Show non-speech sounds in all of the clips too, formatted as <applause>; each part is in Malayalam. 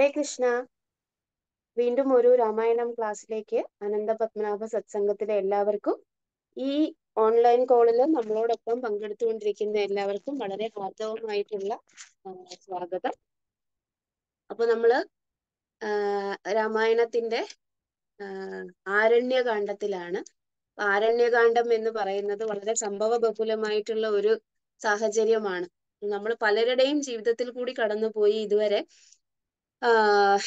ഹരേ കൃഷ്ണ വീണ്ടും ഒരു രാമായണം ക്ലാസ്സിലേക്ക് അനന്ത പത്മനാഭ സത്സംഗത്തിലെ എല്ലാവർക്കും ഈ ഓൺലൈൻ കോളിൽ നമ്മളോടൊപ്പം പങ്കെടുത്തുകൊണ്ടിരിക്കുന്ന എല്ലാവർക്കും വളരെ ഹാർദവുമായിട്ടുള്ള സ്വാഗതം അപ്പൊ നമ്മള് രാമായണത്തിന്റെ ആരണ്യകാന്ഡത്തിലാണ് ആരണ്യകാന്ഡം എന്ന് പറയുന്നത് വളരെ സംഭവ ബഹുലമായിട്ടുള്ള ഒരു സാഹചര്യമാണ് നമ്മൾ പലരുടെയും ജീവിതത്തിൽ കൂടി കടന്നുപോയി ഇതുവരെ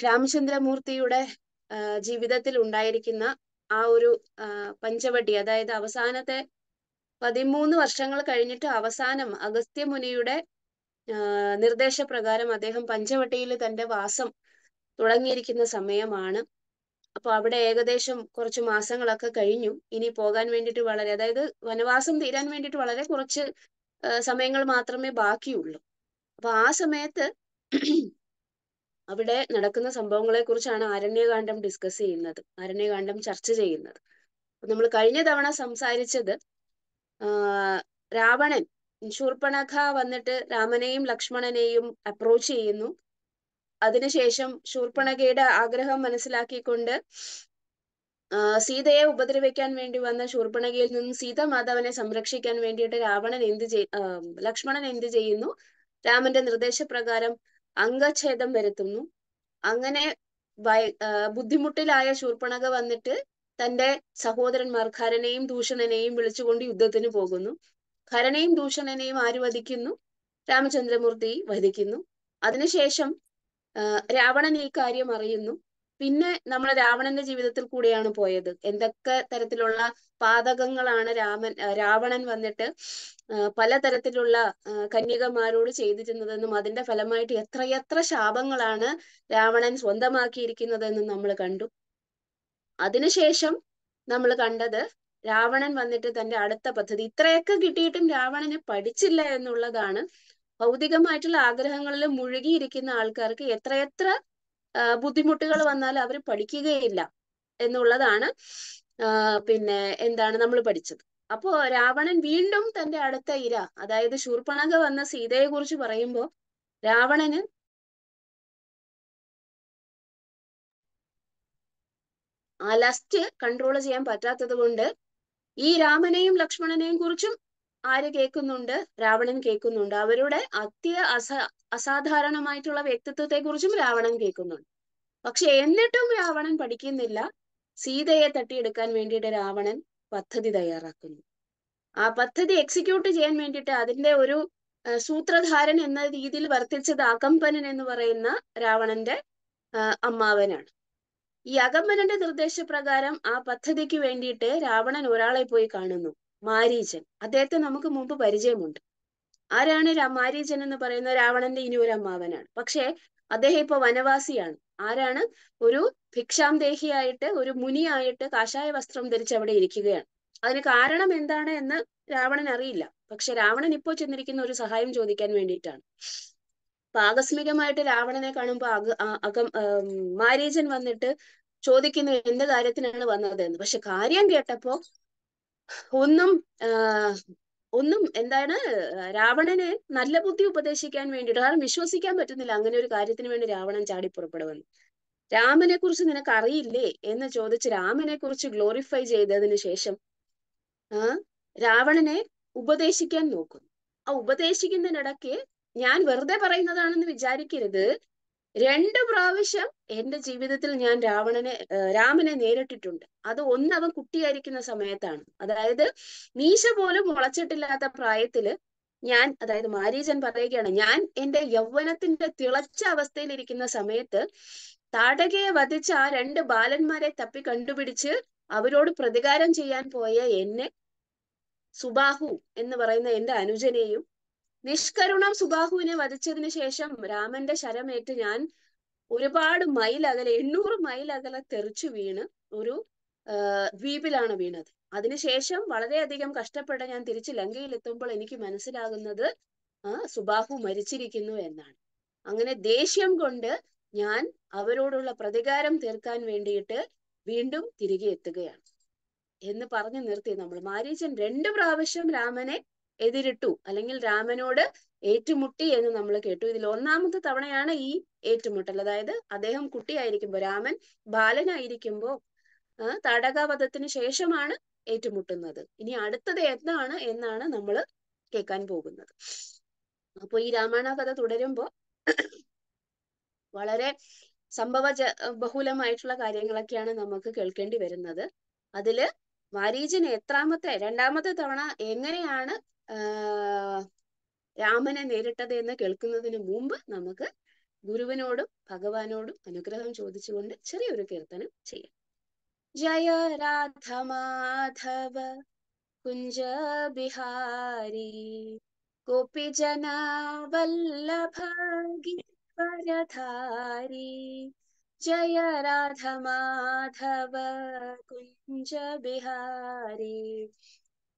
രാമചന്ദ്രമൂർത്തിയുടെ ജീവിതത്തിൽ ഉണ്ടായിരിക്കുന്ന ആ ഒരു പഞ്ചവടി അതായത് അവസാനത്തെ പതിമൂന്ന് വർഷങ്ങൾ കഴിഞ്ഞിട്ട് അവസാനം അഗസ്ത്യമുനിയുടെ നിർദ്ദേശപ്രകാരം അദ്ദേഹം പഞ്ചവട്ടിയിൽ തന്റെ വാസം തുടങ്ങിയിരിക്കുന്ന സമയമാണ് അപ്പൊ അവിടെ ഏകദേശം കുറച്ച് മാസങ്ങളൊക്കെ കഴിഞ്ഞു ഇനി പോകാൻ വേണ്ടിയിട്ട് വളരെ അതായത് വനവാസം തീരാൻ വേണ്ടിയിട്ട് വളരെ കുറച്ച് സമയങ്ങൾ മാത്രമേ ബാക്കിയുള്ളൂ അപ്പൊ ആ സമയത്ത് അവിടെ നടക്കുന്ന സംഭവങ്ങളെ കുറിച്ചാണ് ആരണ്യകാന്ഡം ഡിസ്കസ് ചെയ്യുന്നത് ആരണ്യകാന്ഡം ചർച്ച ചെയ്യുന്നത് നമ്മൾ കഴിഞ്ഞ തവണ സംസാരിച്ചത് രാവണൻ ശൂർപ്പണഖ വന്നിട്ട് രാമനെയും ലക്ഷ്മണനെയും അപ്രോച്ച് ചെയ്യുന്നു അതിനുശേഷം ശൂർപ്പണഖയുടെ ആഗ്രഹം മനസ്സിലാക്കിക്കൊണ്ട് സീതയെ ഉപദ്രവിക്കാൻ വേണ്ടി വന്ന ശൂർപ്പണകയിൽ നിന്നും സീത മാധവനെ സംരക്ഷിക്കാൻ വേണ്ടിയിട്ട് രാവണൻ എന്ത് ചെയ് ലക്ഷ്മണൻ എന്ത് ചെയ്യുന്നു രാമന്റെ നിർദ്ദേശപ്രകാരം അംഗഛേദം വരുത്തുന്നു. അങ്ങനെ ബുദ്ധിമുട്ടിലായ ശൂർപ്പണക വന്നിട്ട് തന്റെ സഹോദരന്മാർ ഖരനെയും ദൂഷണനെയും വിളിച്ചുകൊണ്ട് യുദ്ധത്തിന് പോകുന്നു. ഖരനെയും ദൂഷണനെയും ആര് വധിക്കുന്നു? രാമചന്ദ്രമൂർത്തി വധിക്കുന്നു. അതിനുശേഷം രാവണൻ ഈ കാര്യം അറിയുന്നു. പിന്നെ നമ്മൾ രാവണന്റെ ജീവിതത്തിൽ കൂടിയാണ് പോയത് എന്തൊക്കെ തരത്തിലുള്ള പാതകങ്ങളാണ് രാമൻ രാവണൻ വന്നിട്ട് പല തരത്തിലുള്ള കന്യകമാരോട് ചെയ്തിരുന്നതെന്നും അതിന്റെ ഫലമായിട്ട് എത്രയെത്ര ശാപങ്ങളാണ് രാവണൻ സ്വന്തമാക്കിയിരിക്കുന്നതെന്നും നമ്മൾ കണ്ടു അതിനുശേഷം നമ്മൾ കണ്ടത് രാവണൻ വന്നിട്ട് തന്റെ അടുത്ത പദ്ധതി ഇത്രയൊക്കെ കിട്ടിയിട്ടും രാവണനെ പഠിച്ചില്ല എന്നുള്ളതാണ് ഭൗതികമായിട്ടുള്ള ആഗ്രഹങ്ങളിൽ മുഴുകിയിരിക്കുന്ന ആൾക്കാർക്ക് എത്രയെത്ര ബുദ്ധിമുട്ടുകൾ വന്നാൽ അവർ പഠിക്കുകയില്ല എന്നുള്ളതാണ് പിന്നെ എന്താണ് നമ്മൾ പഠിച്ചത് അപ്പോ രാവണൻ വീണ്ടും തന്റെ അടുത്ത ഇര അതായത് ശൂർപ്പണക വന്ന സീതയെ കുറിച്ച് പറയുമ്പോൾ രാവണന് ആ ലസ്റ്റ് കൺട്രോൾ ചെയ്യാൻ പറ്റാത്തത് കൊണ്ട് ഈ രാമനെയും ലക്ഷ്മണനെയും കുറിച്ചും ആര് കേൾക്കുന്നുണ്ട് രാവണൻ കേൾക്കുന്നുണ്ട് അവരുടെ അത്യ അസ അസാധാരണമായിട്ടുള്ള വ്യക്തിത്വത്തെ കുറിച്ചും രാവണൻ കേൾക്കുന്നുണ്ട് പക്ഷെ എന്നിട്ടും രാവണൻ പഠിക്കുന്നില്ല സീതയെ തട്ടിയെടുക്കാൻ വേണ്ടിയിട്ട് രാവണൻ പദ്ധതി തയ്യാറാക്കുന്നു ആ പദ്ധതി എക്സിക്യൂട്ട് ചെയ്യാൻ വേണ്ടിയിട്ട് അതിന്റെ ഒരു സൂത്രധാരൻ എന്ന രീതിയിൽ വർത്തിച്ചത് അകമ്പനൻ എന്ന് പറയുന്ന രാവണന്റെ അമ്മാവനാണ് ഈ അകമ്പനന്റെ നിർദ്ദേശപ്രകാരം ആ പദ്ധതിക്ക് വേണ്ടിയിട്ട് രാവണൻ ഒരാളെ പോയി കാണുന്നു മാരീചൻ അദ്ദേഹത്തെ നമുക്ക് മുമ്പ് പരിചയമുണ്ട് ആരാണ് മാരീചൻ എന്ന് പറയുന്ന രാവണന്റെ ഇനി ഒരു അമ്മാവനാണ് പക്ഷേ അദ്ദേഹം ഇപ്പൊ വനവാസിയാണ് ആരാണ് ഒരു ഭിക്ഷാന്തേഹിയായിട്ട് ഒരു മുനിയായിട്ട് കാഷായ വസ്ത്രം ധരിച്ച് അവിടെ ഇരിക്കുകയാണ് അതിന് കാരണം എന്താണ് എന്ന് രാവണൻ അറിയില്ല പക്ഷെ രാവണൻ ഇപ്പോൾ ചെന്നിരിക്കുന്ന ഒരു സഹായം ചോദിക്കാൻ വേണ്ടിയിട്ടാണ് അപ്പൊ ആകസ്മികമായിട്ട് രാവണനെ കാണുമ്പോൾ അക അകം മാരീചൻ വന്നിട്ട് ചോദിക്കുന്നു എന്ത് കാര്യത്തിനാണ് വന്നത് എന്ന് പക്ഷെ കാര്യം കേട്ടപ്പോ ഒന്നും ഒന്നും എന്താണ് രാവണനെ നല്ല ബുദ്ധി ഉപദേശിക്കാൻ വേണ്ടിയിട്ട് കാരണം വിശ്വസിക്കാൻ പറ്റുന്നില്ല അങ്ങനെ ഒരു കാര്യത്തിന് വേണ്ടി രാവണൻ ചാടി പുറപ്പെടുമെന്ന് രാമനെ കുറിച്ച് നിനക്ക് അറിയില്ലേ എന്ന് ചോദിച്ച് രാമനെ കുറിച്ച് ഗ്ലോറിഫൈ ചെയ്തതിന് ശേഷം ആ രാവണനെ ഉപദേശിക്കാൻ നോക്കുന്നു ആ ഉപദേശിക്കുന്നതിനിടയ്ക്ക് ഞാൻ വെറുതെ പറയുന്നതാണെന്ന് വിചാരിക്കരുത് രണ്ട് പ്രാവശ്യം എന്റെ ജീവിതത്തിൽ ഞാൻ രാവണനെ രാമനെ നേരിട്ടിട്ടുണ്ട് അത് ഒന്ന് അവൻ കുട്ടിയായിരിക്കുന്ന സമയത്താണ് അതായത് മീശ പോലും മുളച്ചിട്ടില്ലാത്ത പ്രായത്തില് ഞാൻ അതായത് മാരീജൻ പറയുകയാണ് ഞാൻ എന്റെ യൗവനത്തിന്റെ തിളച്ച അവസ്ഥയിലിരിക്കുന്ന സമയത്ത് താടകയെ വധിച്ച ആ രണ്ട് ബാലന്മാരെ തപ്പി കണ്ടുപിടിച്ച് അവരോട് പ്രതികാരം ചെയ്യാൻ പോയ എന്നെ സുബാഹു എന്ന് പറയുന്ന എന്റെ അനുജനെയും നിഷ്കരുണം സുബാഹുവിനെ വധിച്ചതിന് ശേഷം രാമന്റെ ശരമേറ്റ് ഞാൻ ഒരുപാട് മൈൽ അകലെ എണ്ണൂറ് മൈൽ അകലെ തെറിച്ചു വീണ് ഒരു ദ്വീപിലാണ് വീണത് അതിനുശേഷം വളരെയധികം കഷ്ടപ്പെട്ട് ഞാൻ തിരിച്ച് ലങ്കയിൽ എത്തുമ്പോൾ എനിക്ക് മനസ്സിലാകുന്നത് സുബാഹു മരിച്ചിരിക്കുന്നു എന്നാണ് അങ്ങനെ ദേഷ്യം കൊണ്ട് ഞാൻ അവരോടുള്ള പ്രതികാരം തീർക്കാൻ വേണ്ടിയിട്ട് വീണ്ടും തിരികെ എത്തുകയാണ് എന്ന് പറഞ്ഞു നിർത്തി നമ്മൾ മാരീച്ചൻ രണ്ടു പ്രാവശ്യം രാമനെ എതിരിട്ടു അല്ലെങ്കിൽ രാമനോട് ഏറ്റുമുട്ടി എന്ന് നമ്മൾ കേട്ടു ഇതിൽ ഒന്നാമത്തെ തവണയാണ് ഈ ഏറ്റുമുട്ടൽ അതായത് അദ്ദേഹം കുട്ടിയായിരിക്കുമ്പോൾ രാമൻ ബാലനായിരിക്കുമ്പോൾ തടകവധത്തിന് ശേഷമാണ് ഏറ്റുമുട്ടുന്നത് ഇനി അടുത്തത് എന്താണ് എന്നാണ് നമ്മൾ കേൾക്കാൻ പോകുന്നത് അപ്പൊ ഈ രാമായണ കഥ തുടരുമ്പോ വളരെ സംഭവ ബഹുലമായിട്ടുള്ള കാര്യങ്ങളൊക്കെയാണ് നമുക്ക് കേൾക്കേണ്ടി വരുന്നത് അതില് വാരീചിന് എത്രാമത്തെ രണ്ടാമത്തെ തവണ എങ്ങനെയാണ് രാമനെ നേരിട്ടത് എന്ന് കേൾക്കുന്നതിന് മുമ്പ് നമുക്ക് ഗുരുവിനോടും ഭഗവാനോടും അനുഗ്രഹം ചോദിച്ചുകൊണ്ട് ചെറിയൊരു കീർത്തനം ചെയ്യാം ജയ മാധവ കുഞ്ച ബിഹാരി ഗോപിജന വല്ലഭാഗിവരധാരി ജയ മാധവ കുഞ്ച ബിഹാരി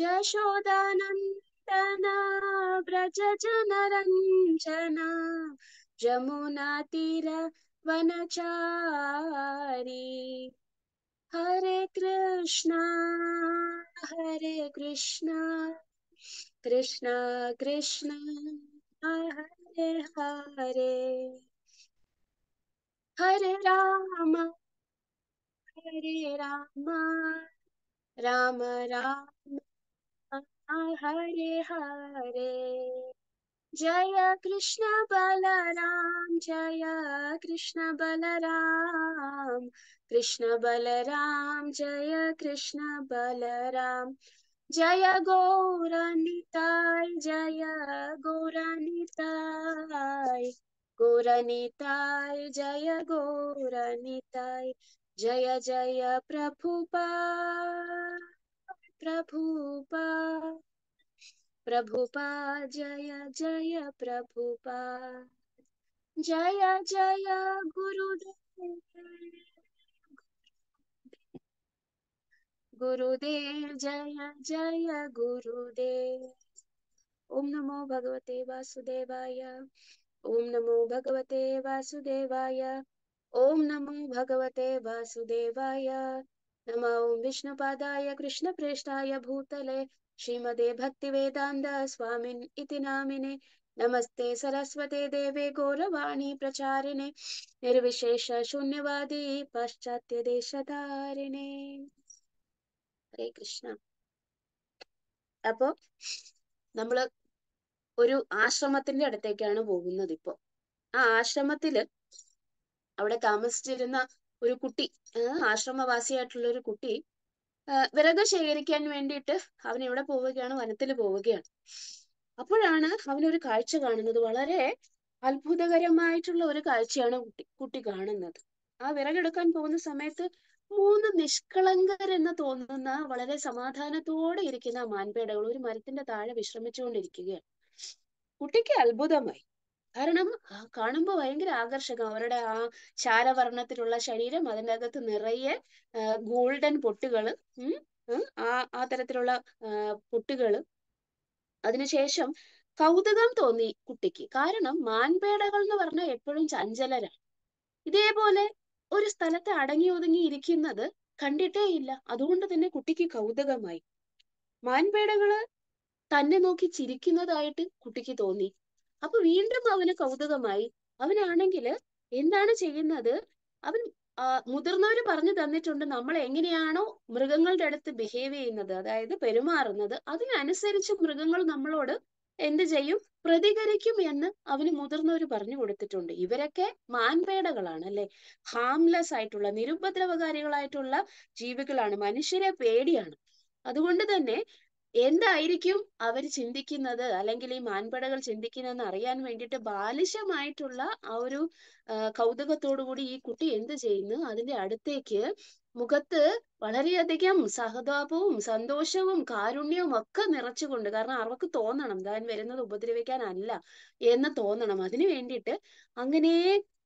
यशोदानन्दना व्रजनरञ्जना जमुनातीर वनचारी हरे कृष्णा हरे कृष्णा कृष्णा कृष्णा हरे हरे हरे राम हरे राम राम राम हरे हरे जय कृष्ण बलराम जय कृष्ण बलराम कृष्ण बलराम जय कृष्ण बलराम जय गौरानिताय जय गौरानिताय गौरानिताय जय गौरानिताय जय जय प्रभुपा प्रभुपा प्रभुपा जय जय प्रभुपा जय जय गुरुदेव गुरुदेव जय जय गुरुदेव ओम नमो भगवते वासुदेवाय ओम नमो भगवते वासुदेवाय ओम नमो भगवते वासुदेवाय നമ ഓം വിഷ്ണുപാദായ കൃഷ്ണപ്രേഷ്ഠായ ഭൂതലെ ശ്രീമദേ ഭക്തിവേദാന്ത സ്വാമിൻ ഇതി നാമിനെ നമസ്തേ സരസ്വതേ ദേവേ ഗൗരവാണി പ്രചാരിണെ നിർവിശേഷ ശൂന്യവാദി പാശ്ചാത്യ ദേശധാരിണേ ഹരേ കൃഷ്ണ അപ്പോ നമ്മള് ഒരു ആശ്രമത്തിന്റെ അടുത്തേക്കാണ് പോകുന്നത് ഇപ്പോ ആ ആശ്രമത്തില് അവിടെ താമസിച്ചിരുന്ന ഒരു കുട്ടി ആശ്രമവാസിയായിട്ടുള്ള ഒരു കുട്ടി വിറക് ശേഖരിക്കാൻ വേണ്ടിയിട്ട് അവൻ എവിടെ പോവുകയാണ് വനത്തിൽ പോവുകയാണ് അപ്പോഴാണ് അവനൊരു കാഴ്ച കാണുന്നത് വളരെ അത്ഭുതകരമായിട്ടുള്ള ഒരു കാഴ്ചയാണ് കുട്ടി കുട്ടി കാണുന്നത് ആ വിറകെടുക്കാൻ പോകുന്ന സമയത്ത് മൂന്ന് നിഷ്കളങ്കർ എന്ന് തോന്നുന്ന വളരെ സമാധാനത്തോടെ ഇരിക്കുന്ന മാൻപേടകൾ ഒരു മരത്തിന്റെ താഴെ വിശ്രമിച്ചുകൊണ്ടിരിക്കുകയാണ് കുട്ടിക്ക് അത്ഭുതമായി കാരണം കാണുമ്പോൾ ഭയങ്കര ആകർഷകം അവരുടെ ആ ചാരവർണ്ണത്തിലുള്ള ശരീരം അതിൻ്റെ അകത്ത് നിറയെ ഗോൾഡൻ പൊട്ടുകൾ ആ ആ തരത്തിലുള്ള പൊട്ടുകൾ അതിനുശേഷം കൗതുകം തോന്നി കുട്ടിക്ക് കാരണം മാൻപേടകൾ എന്ന് പറഞ്ഞാൽ എപ്പോഴും ചഞ്ചലരാണ് ഇതേപോലെ ഒരു സ്ഥലത്ത് അടങ്ങി ഒതുങ്ങി ഇരിക്കുന്നത് കണ്ടിട്ടേ ഇല്ല അതുകൊണ്ട് തന്നെ കുട്ടിക്ക് കൗതുകമായി മാൻപേടകള് തന്നെ നോക്കി ചിരിക്കുന്നതായിട്ട് കുട്ടിക്ക് തോന്നി അപ്പൊ വീണ്ടും അവന് കൗതുകമായി അവനാണെങ്കിൽ എന്താണ് ചെയ്യുന്നത് അവൻ മുതിർന്നവർ പറഞ്ഞു തന്നിട്ടുണ്ട് നമ്മൾ എങ്ങനെയാണോ മൃഗങ്ങളുടെ അടുത്ത് ബിഹേവ് ചെയ്യുന്നത് അതായത് പെരുമാറുന്നത് അതിനനുസരിച്ച് മൃഗങ്ങൾ നമ്മളോട് എന്ത് ചെയ്യും പ്രതികരിക്കും എന്ന് അവന് മുതിർന്നവർ പറഞ്ഞു കൊടുത്തിട്ടുണ്ട് ഇവരൊക്കെ മാൻപേടകളാണ് അല്ലെ ഹാംലെസ് ആയിട്ടുള്ള നിരുപദ്രവകാരികളായിട്ടുള്ള ജീവികളാണ് മനുഷ്യരെ പേടിയാണ് അതുകൊണ്ട് തന്നെ എന്തായിരിക്കും അവർ ചിന്തിക്കുന്നത് അല്ലെങ്കിൽ ഈ മാൻപടകൾ ചിന്തിക്കുന്നതെന്ന് അറിയാൻ വേണ്ടിയിട്ട് ബാലിശമായിട്ടുള്ള ആ ഒരു കൗതുകത്തോടു കൂടി ഈ കുട്ടി എന്ത് ചെയ്യുന്നു അതിന്റെ അടുത്തേക്ക് മുഖത്ത് വളരെയധികം സഹതാപവും സന്തോഷവും കാരുണ്യവും ഒക്കെ നിറച്ചുകൊണ്ട് കാരണം അവർക്ക് തോന്നണം താൻ വരുന്നത് ഉപദ്രവിക്കാനല്ല എന്ന് തോന്നണം അതിനു വേണ്ടിയിട്ട് അങ്ങനെ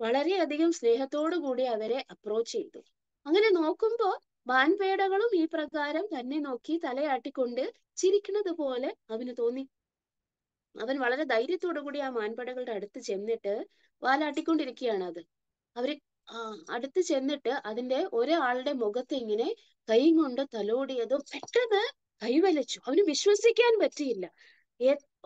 വളരെയധികം സ്നേഹത്തോടു കൂടി അവരെ അപ്രോച്ച് ചെയ്തു അങ്ങനെ നോക്കുമ്പോൾ വാൻപേടകളും ഈ പ്രകാരം തന്നെ നോക്കി തലയാട്ടിക്കൊണ്ട് ചിരിക്കുന്നത് പോലെ അവന് തോന്നി അവൻ വളരെ ധൈര്യത്തോടു കൂടി ആ മാൻപടകളുടെ അടുത്ത് ചെന്നിട്ട് വാലാട്ടിക്കൊണ്ടിരിക്കുകയാണ് അത് അവര് അടുത്ത് ചെന്നിട്ട് അതിന്റെ ഒരാളുടെ മുഖത്ത് ഇങ്ങനെ കൈ കൊണ്ട് തലോടിയതും പെട്ടെന്ന് കൈവലിച്ചു അവന് വിശ്വസിക്കാൻ പറ്റിയില്ല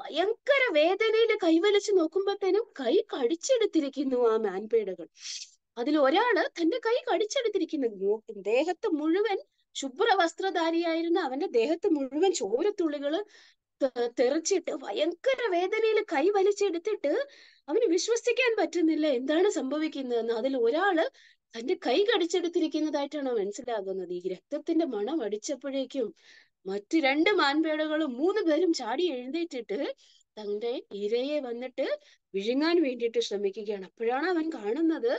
ഭയങ്കര വേദനയിൽ കൈവലിച്ചു നോക്കുമ്പോഴത്തേനും കൈ കടിച്ചെടുത്തിരിക്കുന്നു ആ മാൻപേടകൾ അതിൽ ഒരാള് തന്റെ കൈ കടിച്ചെടുത്തിരിക്കുന്നു ദേഹത്ത് മുഴുവൻ വസ്ത്രധാരിയായിരുന്ന അവന്റെ ദേഹത്ത് മുഴുവൻ ചോരത്തുള്ളികള് തെറിച്ചിട്ട് ഭയങ്കര വേദനയിൽ കൈ വലിച്ചെടുത്തിട്ട് അവന് വിശ്വസിക്കാൻ പറ്റുന്നില്ല എന്താണ് സംഭവിക്കുന്നതെന്ന് അതിൽ ഒരാള് തന്റെ കൈ കടിച്ചെടുത്തിരിക്കുന്നതായിട്ടാണ് മനസ്സിലാകുന്നത് ഈ രക്തത്തിന്റെ മണം അടിച്ചപ്പോഴേക്കും മറ്റു രണ്ട് മാൻപേടകളും മൂന്ന് പേരും ചാടി എഴുന്നേറ്റിട്ട് തന്റെ ഇരയെ വന്നിട്ട് വിഴുങ്ങാൻ വേണ്ടിയിട്ട് ശ്രമിക്കുകയാണ് അപ്പോഴാണ് അവൻ കാണുന്നത്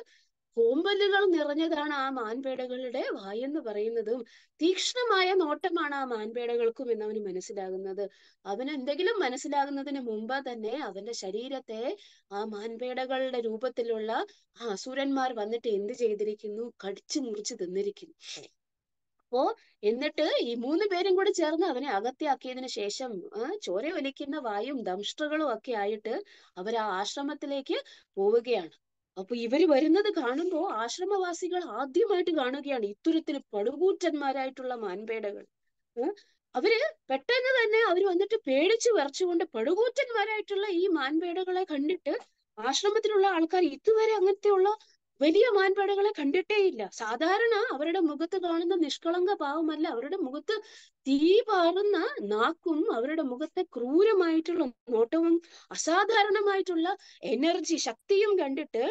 കൂമ്പലുകൾ നിറഞ്ഞതാണ് ആ മാൻപേടകളുടെ വായെന്ന് പറയുന്നതും തീക്ഷ്ണമായ നോട്ടമാണ് ആ മാൻപേടകൾക്കും എന്ന് അവന് മനസ്സിലാകുന്നത് അവന് എന്തെങ്കിലും മനസ്സിലാകുന്നതിന് മുമ്പ് തന്നെ അവന്റെ ശരീരത്തെ ആ മാൻപേടകളുടെ രൂപത്തിലുള്ള ആ അസുരന്മാർ വന്നിട്ട് എന്ത് ചെയ്തിരിക്കുന്നു കടിച്ചു മുറിച്ചു തിന്നിരിക്കുന്നു അപ്പോ എന്നിട്ട് ഈ മൂന്ന് പേരും കൂടി ചേർന്ന് അവനെ അകത്തിയാക്കിയതിന് ശേഷം ചോര വലിക്കുന്ന വായും ദംഷ്ട്രകളും ഒക്കെ ആയിട്ട് അവർ ആ ആശ്രമത്തിലേക്ക് പോവുകയാണ് അപ്പൊ ഇവര് വരുന്നത് കാണുമ്പോൾ ആശ്രമവാസികൾ ആദ്യമായിട്ട് കാണുകയാണ് ഇത്തരത്തിൽ പടുകൂറ്റന്മാരായിട്ടുള്ള മാൻപേടകൾ അവര് പെട്ടെന്ന് തന്നെ അവർ വന്നിട്ട് പേടിച്ചു വിറച്ചുകൊണ്ട് പടുകൂറ്റന്മാരായിട്ടുള്ള ഈ മാൻപേടകളെ കണ്ടിട്ട് ആശ്രമത്തിലുള്ള ആൾക്കാർ ഇതുവരെ അങ്ങനത്തെയുള്ള വലിയ മാൻപേടകളെ ഇല്ല സാധാരണ അവരുടെ മുഖത്ത് കാണുന്ന നിഷ്കളങ്ക ഭാവമല്ല അവരുടെ മുഖത്ത് തീ പാറുന്ന നാക്കും അവരുടെ മുഖത്തെ ക്രൂരമായിട്ടുള്ള നോട്ടവും അസാധാരണമായിട്ടുള്ള എനർജി ശക്തിയും കണ്ടിട്ട്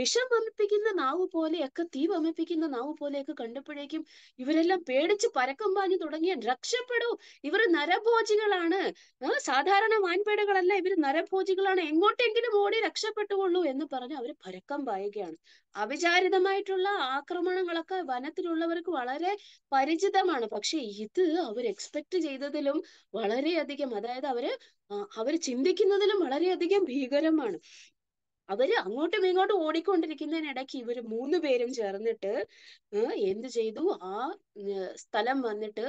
വിഷം വമിപ്പിക്കുന്ന നാവ് പോലെയൊക്കെ തീ വമിപ്പിക്കുന്ന നാവ് പോലെയൊക്കെ കണ്ടപ്പോഴേക്കും ഇവരെല്ലാം പേടിച്ച് പരക്കം പാഞ്ഞു തുടങ്ങിയ രക്ഷപ്പെടൂ ഇവർ നരഭോജികളാണ് സാധാരണ വാൻപേടകളല്ല ഇവർ നരഭോജികളാണ് എങ്ങോട്ടെങ്കിലും ഓടി രക്ഷപ്പെട്ടുകൊള്ളൂ എന്ന് പറഞ്ഞ് അവര് പരക്കം പായുകയാണ് അവിചാരിതമായിട്ടുള്ള ആക്രമണങ്ങളൊക്കെ വനത്തിലുള്ളവർക്ക് വളരെ പരിചിതമാണ് പക്ഷെ ഇത് അവർ എക്സ്പെക്ട് ചെയ്തതിലും വളരെയധികം അതായത് അവര് അവര് ചിന്തിക്കുന്നതിലും വളരെയധികം ഭീകരമാണ് അവര് അങ്ങോട്ടും ഇങ്ങോട്ടും ഓടിക്കൊണ്ടിരിക്കുന്നതിനിടയ്ക്ക് ഇവര് മൂന്ന് പേരും ചേർന്നിട്ട് എന്ത് ചെയ്തു ആ സ്ഥലം വന്നിട്ട്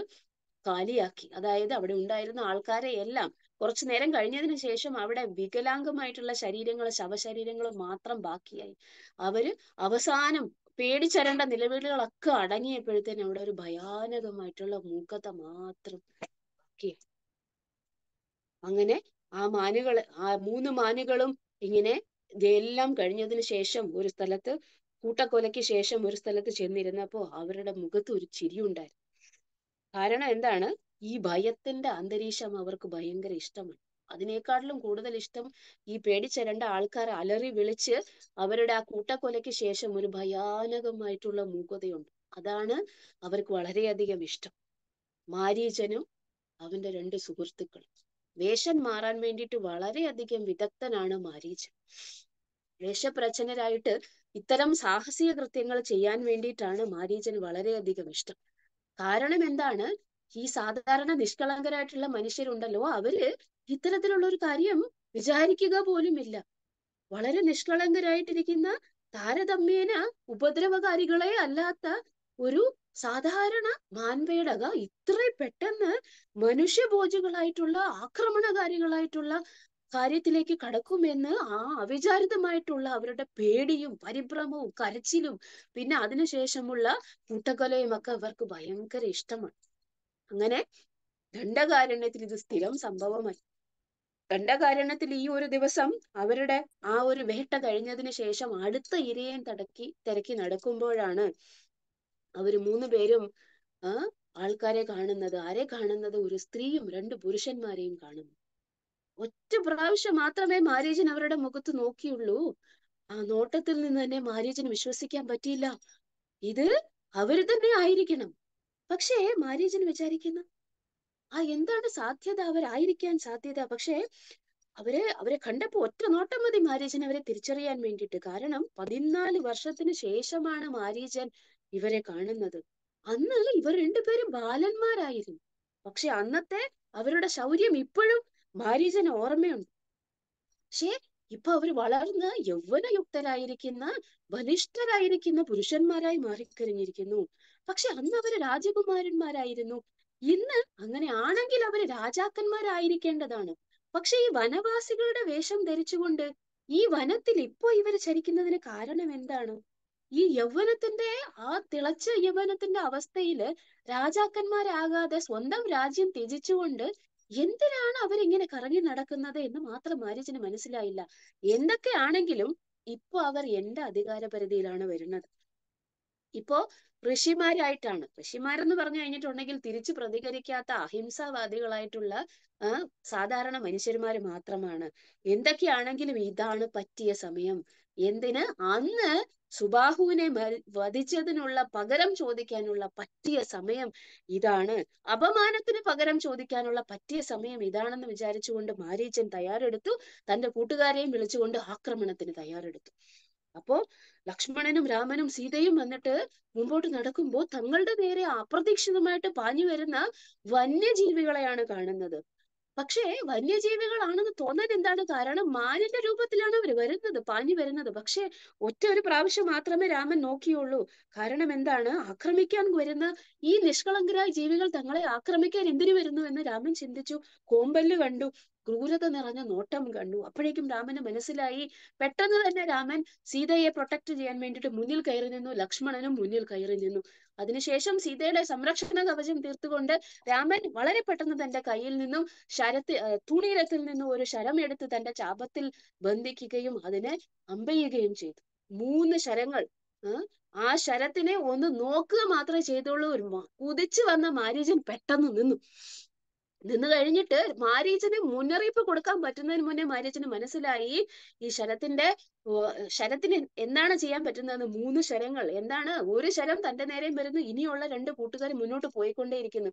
കാലിയാക്കി അതായത് അവിടെ ഉണ്ടായിരുന്ന ആൾക്കാരെ എല്ലാം കുറച്ചു നേരം കഴിഞ്ഞതിന് ശേഷം അവിടെ വികലാംഗമായിട്ടുള്ള ശരീരങ്ങളും ശവശരീരങ്ങളും മാത്രം ബാക്കിയായി അവര് അവസാനം പേടിച്ചരേണ്ട നിലവിളികളൊക്കെ അടങ്ങിയപ്പോഴത്തേനും അവിടെ ഒരു ഭയാനകമായിട്ടുള്ള മൂക്കത്ത മാത്രം അങ്ങനെ ആ മാനുകൾ ആ മൂന്ന് മാനുകളും ഇങ്ങനെ ഇതെല്ലാം കഴിഞ്ഞതിന് ശേഷം ഒരു സ്ഥലത്ത് കൂട്ടക്കൊലയ്ക്ക് ശേഷം ഒരു സ്ഥലത്ത് ചെന്നിരുന്നപ്പോ അവരുടെ മുഖത്ത് ഒരു ചിരിയുണ്ടായിരുന്നു കാരണം എന്താണ് ഈ ഭയത്തിന്റെ അന്തരീക്ഷം അവർക്ക് ഭയങ്കര ഇഷ്ടമാണ് അതിനേക്കാളും കൂടുതൽ ഇഷ്ടം ഈ പേടിച്ച രണ്ട് ആൾക്കാർ അലറി വിളിച്ച് അവരുടെ ആ കൂട്ടക്കൊലയ്ക്ക് ശേഷം ഒരു ഭയാനകമായിട്ടുള്ള മൂകതയുണ്ട് അതാണ് അവർക്ക് വളരെയധികം ഇഷ്ടം മാരീജനും അവന്റെ രണ്ട് സുഹൃത്തുക്കളും വേഷം മാറാൻ വേണ്ടിയിട്ട് വളരെയധികം വിദഗ്ധനാണ് മാരീജൻ വേഷപ്രചനരായിട്ട് ഇത്തരം സാഹസിക കൃത്യങ്ങൾ ചെയ്യാൻ വേണ്ടിയിട്ടാണ് മാരീജൻ വളരെയധികം ഇഷ്ടം കാരണം എന്താണ് ഈ സാധാരണ നിഷ്കളങ്കരായിട്ടുള്ള മനുഷ്യരുണ്ടല്ലോ അവര് ഇത്തരത്തിലുള്ള ഒരു കാര്യം വിചാരിക്കുക പോലുമില്ല വളരെ നിഷ്കളങ്കരായിട്ടിരിക്കുന്ന താരതമ്യേന ഉപദ്രവകാരികളെ അല്ലാത്ത ഒരു സാധാരണ മാൻവേടക ഇത്ര പെട്ടെന്ന് മനുഷ്യഭോജികളായിട്ടുള്ള ആക്രമണകാരികളായിട്ടുള്ള കാര്യത്തിലേക്ക് കടക്കുമെന്ന് ആ അവിചാരിതമായിട്ടുള്ള അവരുടെ പേടിയും പരിഭ്രമവും കരച്ചിലും പിന്നെ അതിനുശേഷമുള്ള കൂട്ടക്കൊലയും ഒക്കെ അവർക്ക് ഭയങ്കര ഇഷ്ടമാണ് അങ്ങനെ ദണ്ഡകാരണ്യത്തിൽ ഇത് സ്ഥിരം സംഭവമായി ദണ്ഡകാരണ്യത്തിൽ ഈ ഒരു ദിവസം അവരുടെ ആ ഒരു വേട്ട കഴിഞ്ഞതിന് ശേഷം അടുത്ത ഇരയെ തടക്കി തിരക്കി നടക്കുമ്പോഴാണ് അവര് മൂന്ന് പേരും ആൾക്കാരെ കാണുന്നത് ആരെ കാണുന്നത് ഒരു സ്ത്രീയും രണ്ട് പുരുഷന്മാരെയും കാണുന്നു ഒറ്റ പ്രാവശ്യം മാത്രമേ മാരീജൻ അവരുടെ മുഖത്ത് നോക്കിയുള്ളൂ ആ നോട്ടത്തിൽ നിന്ന് തന്നെ മാരീജന് വിശ്വസിക്കാൻ പറ്റിയില്ല ഇത് അവര് തന്നെ ആയിരിക്കണം പക്ഷേ മാരീജൻ വിചാരിക്കുന്നു ആ എന്താണ് സാധ്യത അവരായിരിക്കാൻ സാധ്യത പക്ഷേ അവര് അവരെ കണ്ടപ്പോ ഒറ്റ നോട്ടം മതി മാരീജൻ അവരെ തിരിച്ചറിയാൻ വേണ്ടിയിട്ട് കാരണം പതിനാല് വർഷത്തിന് ശേഷമാണ് മാരീജൻ ഇവരെ കാണുന്നത് അന്ന് ഇവർ രണ്ടുപേരും ബാലന്മാരായിരുന്നു പക്ഷെ അന്നത്തെ അവരുടെ ശൗര്യം ഇപ്പോഴും മാരീജന് ഓർമ്മയുണ്ട് പക്ഷേ ഇപ്പൊ അവർ വളർന്ന് യൗവനയുക്തരായിരിക്കുന്ന ബലിഷ്ഠരായിരിക്കുന്ന പുരുഷന്മാരായി മാറിക്കഴിഞ്ഞിരിക്കുന്നു പക്ഷെ അന്ന് അവര് രാജകുമാരന്മാരായിരുന്നു ഇന്ന് അങ്ങനെ ആണെങ്കിൽ അവര് രാജാക്കന്മാരായിരിക്കേണ്ടതാണ് പക്ഷെ ഈ വനവാസികളുടെ വേഷം ധരിച്ചുകൊണ്ട് ഈ വനത്തിൽ ഇപ്പോ ഇവര് ചരിക്കുന്നതിന് കാരണം എന്താണ് ഈ യൗവനത്തിന്റെ ആ തിളച്ച യൗവനത്തിന്റെ അവസ്ഥയില് രാജാക്കന്മാരാകാതെ സ്വന്തം രാജ്യം ത്യജിച്ചുകൊണ്ട് എന്തിനാണ് അവരിങ്ങനെ കറങ്ങി നടക്കുന്നത് എന്ന് മാത്രം മാരിജിന് മനസ്സിലായില്ല എന്തൊക്കെയാണെങ്കിലും ഇപ്പൊ അവർ എന്റെ അധികാരപരിധിയിലാണ് വരുന്നത് ഇപ്പോ ഋഷിമാരായിട്ടാണ് ഋഷിമാരെന്ന് പറഞ്ഞു കഴിഞ്ഞിട്ടുണ്ടെങ്കിൽ തിരിച്ചു പ്രതികരിക്കാത്ത അഹിംസാവാദികളായിട്ടുള്ള സാധാരണ മനുഷ്യന്മാർ മാത്രമാണ് എന്തൊക്കെയാണെങ്കിലും ഇതാണ് പറ്റിയ സമയം എന്തിന് അന്ന് സുബാഹുവിനെ വധിച്ചതിനുള്ള പകരം ചോദിക്കാനുള്ള പറ്റിയ സമയം ഇതാണ് അപമാനത്തിന് പകരം ചോദിക്കാനുള്ള പറ്റിയ സമയം ഇതാണെന്ന് വിചാരിച്ചുകൊണ്ട് മാരീച്ചൻ തയ്യാറെടുത്തു തന്റെ കൂട്ടുകാരെയും വിളിച്ചുകൊണ്ട് ആക്രമണത്തിന് തയ്യാറെടുത്തു അപ്പോ ലക്ഷ്മണനും രാമനും സീതയും വന്നിട്ട് മുമ്പോട്ട് നടക്കുമ്പോൾ തങ്ങളുടെ നേരെ അപ്രതീക്ഷിതമായിട്ട് പാഞ്ഞു വരുന്ന വന്യജീവികളെയാണ് കാണുന്നത് പക്ഷേ വന്യജീവികളാണെന്ന് തോന്നാൻ എന്താണ് കാരണം മാനിന്റെ രൂപത്തിലാണ് അവർ വരുന്നത് പാഞ്ഞു വരുന്നത് പക്ഷേ ഒറ്റ ഒരു പ്രാവശ്യം മാത്രമേ രാമൻ നോക്കിയുള്ളൂ കാരണം എന്താണ് ആക്രമിക്കാൻ വരുന്ന ഈ നിഷ്കളങ്കരായ ജീവികൾ തങ്ങളെ ആക്രമിക്കാൻ എന്തിനു വരുന്നു എന്ന് രാമൻ ചിന്തിച്ചു കോമ്പല് കണ്ടു ക്രൂരത നിറഞ്ഞ നോട്ടം കണ്ടു അപ്പോഴേക്കും രാമന് മനസ്സിലായി പെട്ടെന്ന് തന്നെ രാമൻ സീതയെ പ്രൊട്ടക്ട് ചെയ്യാൻ വേണ്ടിയിട്ട് മുന്നിൽ കയറി നിന്നു ലക്ഷ്മണനും മുന്നിൽ കയറി നിന്നു അതിനുശേഷം സീതയുടെ സംരക്ഷണ കവചം തീർത്തുകൊണ്ട് രാമൻ വളരെ പെട്ടെന്ന് തന്റെ കയ്യിൽ നിന്നും ശരത്തിൽ തുണീരത്തിൽ നിന്നും ഒരു ശരം എടുത്ത് തന്റെ ചാപത്തിൽ ബന്ധിക്കുകയും അതിനെ അമ്പയ്യുകയും ചെയ്തു മൂന്ന് ശരങ്ങൾ ആ ശരത്തിനെ ഒന്ന് നോക്കുക മാത്രമേ ചെയ്തുള്ളൂ ഒരു കുതിച്ചു വന്ന മാരീജൻ പെട്ടെന്ന് നിന്നു നിന്ന് കഴിഞ്ഞിട്ട് മാരീചന് മുന്നറിയിപ്പ് കൊടുക്കാൻ പറ്റുന്നതിന് മുന്നേ മാരീചന് മനസ്സിലായി ഈ ശരത്തിന്റെ ശരത്തിന് എന്താണ് ചെയ്യാൻ പറ്റുന്നത് മൂന്ന് ശരങ്ങൾ എന്താണ് ഒരു ശരം തന്റെ നേരെയും വരുന്നു ഇനിയുള്ള രണ്ട് കൂട്ടുകാർ മുന്നോട്ട് പോയിക്കൊണ്ടേയിരിക്കുന്നു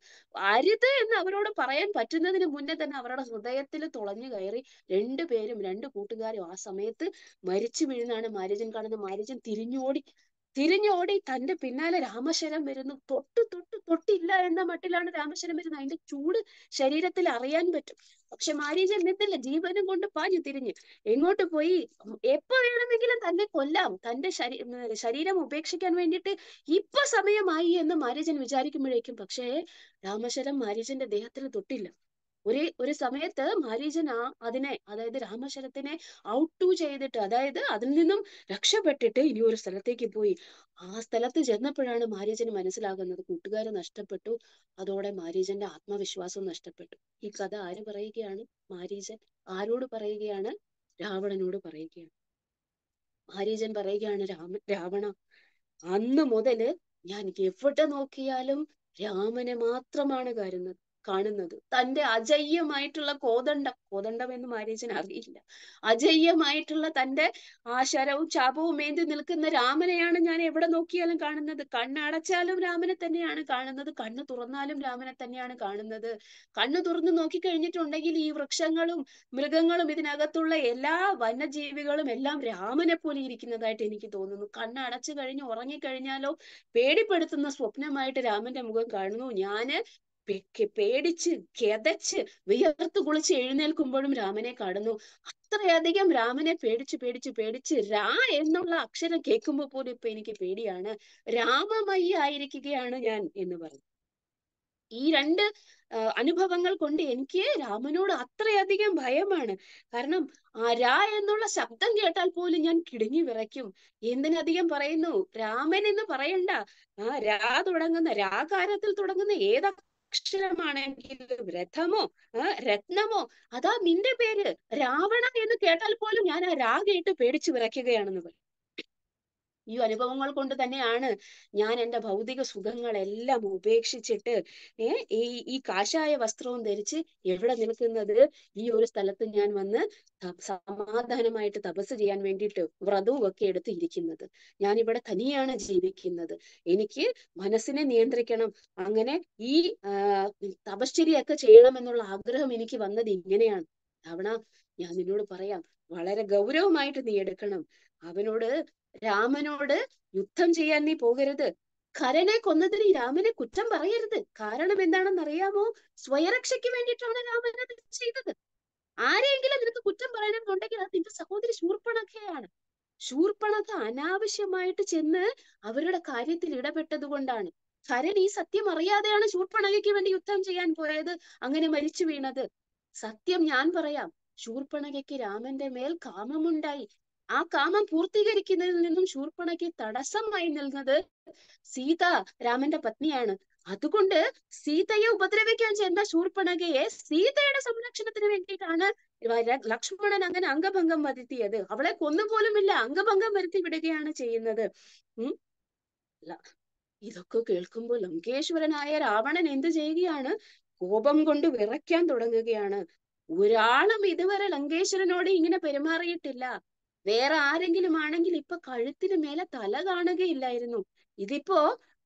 അരുത് എന്ന് അവരോട് പറയാൻ പറ്റുന്നതിന് മുന്നേ തന്നെ അവരുടെ ഹൃദയത്തിൽ തുളഞ്ഞു കയറി രണ്ടു പേരും രണ്ട് കൂട്ടുകാരും ആ സമയത്ത് മരിച്ചു വീഴുന്നതാണ് മാരീചൻ കാണുന്നത് മാരീചൻ തിരിഞ്ഞോടി തിരിഞ്ഞോടി തന്റെ പിന്നാലെ രാമശരം വരുന്നു തൊട്ട് തൊട്ട് തൊട്ടില്ല എന്ന മട്ടിലാണ് രാമശരം വരുന്നത് അതിന്റെ ചൂട് ശരീരത്തിൽ അറിയാൻ പറ്റും പക്ഷെ മാരീചൻ നിന്നില്ല ജീവനും കൊണ്ട് പാഞ്ഞു തിരിഞ്ഞ് എങ്ങോട്ട് പോയി എപ്പൊ വേണമെങ്കിലും തന്നെ കൊല്ലാം തന്റെ ശരീരം ഉപേക്ഷിക്കാൻ വേണ്ടിയിട്ട് ഇപ്പൊ സമയമായി എന്ന് മാരീജൻ വിചാരിക്കുമ്പോഴേക്കും പക്ഷേ രാമശരം മാരീജന്റെ ദേഹത്തിന് തൊട്ടില്ല ഒരു ഒരു സമയത്ത് മാരീജൻ ആ അതിനെ അതായത് രാമശരത്തിനെ ഔട്ട് ടു ചെയ്തിട്ട് അതായത് അതിൽ നിന്നും രക്ഷപ്പെട്ടിട്ട് ഇനി ഒരു സ്ഥലത്തേക്ക് പോയി ആ സ്ഥലത്ത് ചെന്നപ്പോഴാണ് മാരീജന് മനസ്സിലാകുന്നത് കൂട്ടുകാരെ നഷ്ടപ്പെട്ടു അതോടെ മാരീജന്റെ ആത്മവിശ്വാസം നഷ്ടപ്പെട്ടു ഈ കഥ ആര് പറയുകയാണ് മാരീജൻ ആരോട് പറയുകയാണ് രാവണനോട് പറയുകയാണ് മാരീജൻ പറയുകയാണ് രാമ രാവണ അന്ന് മുതല് ഞാൻ എവിടെ നോക്കിയാലും രാമനെ മാത്രമാണ് കരുന്നത് കാണുന്നത് തന്റെ അജയ്യമായിട്ടുള്ള കോദണ്ഡം കോദണ്ഡം എന്ന് മാരീചന് അറിയില്ല അജയ്യമായിട്ടുള്ള തന്റെ ആശാരവും ചാപവും ശാപവും ഏന്തി നിൽക്കുന്ന രാമനെയാണ് ഞാൻ എവിടെ നോക്കിയാലും കാണുന്നത് കണ്ണടച്ചാലും രാമനെ തന്നെയാണ് കാണുന്നത് കണ്ണു തുറന്നാലും രാമനെ തന്നെയാണ് കാണുന്നത് കണ്ണു തുറന്നു നോക്കി കഴിഞ്ഞിട്ടുണ്ടെങ്കിൽ ഈ വൃക്ഷങ്ങളും മൃഗങ്ങളും ഇതിനകത്തുള്ള എല്ലാ വന്യജീവികളും എല്ലാം രാമനെ പോലെ ഇരിക്കുന്നതായിട്ട് എനിക്ക് തോന്നുന്നു കണ്ണടച്ചു കഴിഞ്ഞ് ഉറങ്ങിക്കഴിഞ്ഞാലോ പേടിപ്പെടുത്തുന്ന സ്വപ്നമായിട്ട് രാമന്റെ മുഖം കാണുന്നു ഞാന് പേടിച്ച് കെതച്ച് വിയർത്ത് കുളിച്ച് എഴുന്നേൽക്കുമ്പോഴും രാമനെ കാണുന്നു അത്രയധികം രാമനെ പേടിച്ച് പേടിച്ച് പേടിച്ച് രാ എന്നുള്ള അക്ഷരം കേൾക്കുമ്പോൾ പോലും ഇപ്പൊ എനിക്ക് പേടിയാണ് രാമമയ്യ ആയിരിക്കുകയാണ് ഞാൻ എന്ന് പറഞ്ഞു ഈ രണ്ട് അനുഭവങ്ങൾ കൊണ്ട് എനിക്ക് രാമനോട് അത്രയധികം ഭയമാണ് കാരണം ആ രാ എന്നുള്ള ശബ്ദം കേട്ടാൽ പോലും ഞാൻ കിടുങ്ങി വിറയ്ക്കും എന്തിനധികം പറയുന്നു രാമൻ എന്ന് പറയണ്ട ആ രാ തുടങ്ങുന്ന രാകാരത്തിൽ തുടങ്ങുന്ന ഏതൊക്കെ അക്ഷരമാണെങ്കിൽ രഥമോ രത്നമോ അതാ നിന്റെ പേര് രാവണ എന്ന് കേട്ടാൽ പോലും ഞാൻ ആ രാ കേട്ട് പേടിച്ചു വിറയ്ക്കുകയാണെന്ന് പറയും. ഈ അനുഭവങ്ങൾ കൊണ്ട് തന്നെയാണ് ഞാൻ എൻ്റെ ഭൗതിക സുഖങ്ങളെല്ലാം ഉപേക്ഷിച്ചിട്ട് ഈ ഈ കാശായ വസ്ത്രവും ധരിച്ച് എവിടെ നിൽക്കുന്നത് ഈ ഒരു സ്ഥലത്ത് ഞാൻ വന്ന് സമാധാനമായിട്ട് തപസ് ചെയ്യാൻ വേണ്ടിയിട്ട് വ്രതവും ഒക്കെ എടുത്ത് ഇരിക്കുന്നത് ഞാൻ ഇവിടെ തനിയാണ് ജീവിക്കുന്നത് എനിക്ക് മനസ്സിനെ നിയന്ത്രിക്കണം അങ്ങനെ ഈ ചെയ്യണം ചെയ്യണമെന്നുള്ള ആഗ്രഹം എനിക്ക് വന്നത് ഇങ്ങനെയാണ് തവണ ഞാൻ നിന്നോട് പറയാം വളരെ ഗൗരവമായിട്ട് നീ എടുക്കണം അവനോട് രാമനോട് യുദ്ധം ചെയ്യാൻ നീ പോകരുത് കരനെ കൊന്നതിന് രാമനെ കുറ്റം പറയരുത് കാരണം എന്താണെന്ന് അറിയാമോ സ്വയരക്ഷയ്ക്ക് വേണ്ടിയിട്ടാണ് രാമൻ അത് ചെയ്തത് ആരെങ്കിലും നിനക്ക് കുറ്റം പറയണമെന്നുണ്ടെങ്കിൽ അത് നിന്റെ സഹോദരി ശൂർപ്പണഖയാണ് ശൂർപ്പണഖ അനാവശ്യമായിട്ട് ചെന്ന് അവരുടെ കാര്യത്തിൽ ഇടപെട്ടത് കൊണ്ടാണ് കരൻ ഈ സത്യം അറിയാതെയാണ് ശൂർപ്പണഖയ്ക്ക് വേണ്ടി യുദ്ധം ചെയ്യാൻ പോയത് അങ്ങനെ മരിച്ചു വീണത് സത്യം ഞാൻ പറയാം ശൂർപ്പണഖയ്ക്ക് രാമന്റെ മേൽ കാമമുണ്ടായി ആ കാമം പൂർത്തീകരിക്കുന്നതിൽ നിന്നും ശൂർപ്പണയ്ക്ക് തടസ്സമായി നിൽക്കുന്നത് സീത രാമന്റെ പത്നിയാണ് അതുകൊണ്ട് സീതയെ ഉപദ്രവിക്കാൻ ചേർന്ന ശൂർപ്പണകയെ സീതയുടെ സംരക്ഷണത്തിന് വേണ്ടിയിട്ടാണ് ലക്ഷ്മണൻ അങ്ങനെ അംഗഭംഗം വരുത്തിയത് അവളെ കൊന്നുപോലുമില്ല അംഗഭംഗം വരുത്തി വിടുകയാണ് ചെയ്യുന്നത് ഉം ഇതൊക്കെ കേൾക്കുമ്പോൾ ലങ്കേശ്വരനായ രാവണൻ എന്ത് ചെയ്യുകയാണ് കോപം കൊണ്ട് വിറയ്ക്കാൻ തുടങ്ങുകയാണ് ഒരാളും ഇതുവരെ ലങ്കേശ്വരനോട് ഇങ്ങനെ പെരുമാറിയിട്ടില്ല വേറെ ആരെങ്കിലും ആണെങ്കിൽ ഇപ്പൊ കഴുത്തിന് മേലെ തല കാണുകയില്ലായിരുന്നു ഇതിപ്പോ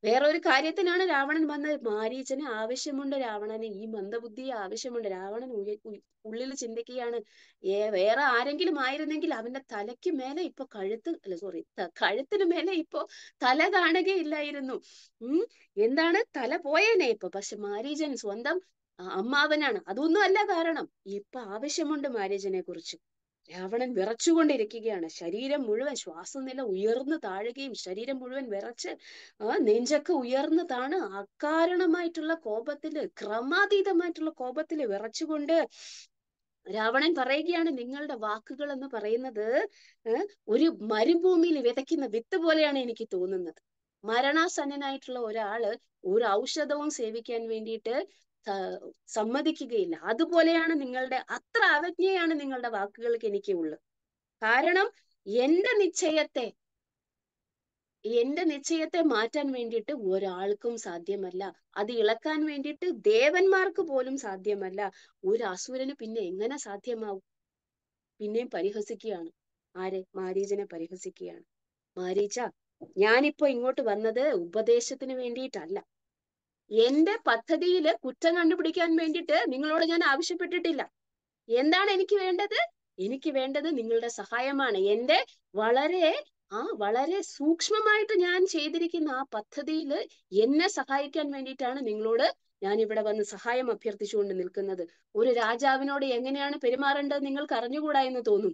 വേറൊരു കാര്യത്തിനാണ് രാവണൻ വന്നത് മാരീച്ചന് ആവശ്യമുണ്ട് രാവണന് ഈ മന്ദബുദ്ധിയെ ആവശ്യമുണ്ട് രാവണൻ ഉള്ളിൽ ചിന്തിക്കുകയാണ് ഏ വേറെ ആരെങ്കിലും ആയിരുന്നെങ്കിൽ അവന്റെ തലയ്ക്ക് മേലെ ഇപ്പൊ കഴുത്ത് അല്ല സോറി കഴുത്തിന് മേലെ ഇപ്പൊ തല കാണുകയില്ലായിരുന്നു ഉം എന്താണ് തല പോയേനെ ഇപ്പൊ പക്ഷെ മാരീചൻ സ്വന്തം അമ്മാവനാണ് അതൊന്നും അല്ല കാരണം ഇപ്പൊ ആവശ്യമുണ്ട് മാരീചനെ കുറിച്ച് രാവണൻ വിറച്ചുകൊണ്ടിരിക്കുകയാണ് ശരീരം മുഴുവൻ ശ്വാസം നില ഉയർന്നു താഴുകയും ശരീരം മുഴുവൻ വിറച്ച് ആ നെഞ്ചൊക്കെ ഉയർന്നു താണ് അകാരണമായിട്ടുള്ള കോപത്തില് ക്രമാതീതമായിട്ടുള്ള കോപത്തില് വിറച്ചുകൊണ്ട് രാവണൻ പറയുകയാണ് നിങ്ങളുടെ വാക്കുകൾ എന്ന് പറയുന്നത് ഒരു മരുഭൂമിയിൽ വിതയ്ക്കുന്ന വിത്ത് പോലെയാണ് എനിക്ക് തോന്നുന്നത് മരണാസന്നനായിട്ടുള്ള ഒരാള് ഒരു ഔഷധവും സേവിക്കാൻ വേണ്ടിയിട്ട് സമ്മതിക്കുകയില്ല അതുപോലെയാണ് നിങ്ങളുടെ അത്ര അവജ്ഞയാണ് നിങ്ങളുടെ വാക്കുകൾക്ക് എനിക്ക് ഉള്ളത് കാരണം എന്റെ നിശ്ചയത്തെ എന്റെ നിശ്ചയത്തെ മാറ്റാൻ വേണ്ടിയിട്ട് ഒരാൾക്കും സാധ്യമല്ല അത് ഇളക്കാൻ വേണ്ടിയിട്ട് ദേവന്മാർക്ക് പോലും സാധ്യമല്ല ഒരു അസുരന് പിന്നെ എങ്ങനെ സാധ്യമാവും പിന്നെയും പരിഹസിക്കുകയാണ് ആരെ മാരീചനെ പരിഹസിക്കുകയാണ് മാരീച്ച ഞാനിപ്പോ ഇങ്ങോട്ട് വന്നത് ഉപദേശത്തിന് വേണ്ടിയിട്ടല്ല എന്റെ പദ്ധതിയിൽ കുറ്റം കണ്ടുപിടിക്കാൻ വേണ്ടിയിട്ട് നിങ്ങളോട് ഞാൻ ആവശ്യപ്പെട്ടിട്ടില്ല എന്താണ് എനിക്ക് വേണ്ടത് എനിക്ക് വേണ്ടത് നിങ്ങളുടെ സഹായമാണ് എന്റെ വളരെ ആ വളരെ സൂക്ഷ്മമായിട്ട് ഞാൻ ചെയ്തിരിക്കുന്ന ആ പദ്ധതിയിൽ എന്നെ സഹായിക്കാൻ വേണ്ടിയിട്ടാണ് നിങ്ങളോട് ഞാൻ ഇവിടെ വന്ന് സഹായം അഭ്യർത്ഥിച്ചുകൊണ്ട് നിൽക്കുന്നത് ഒരു രാജാവിനോട് എങ്ങനെയാണ് പെരുമാറേണ്ടത് നിങ്ങൾക്ക് അറിഞ്ഞുകൂടാ എന്ന് തോന്നും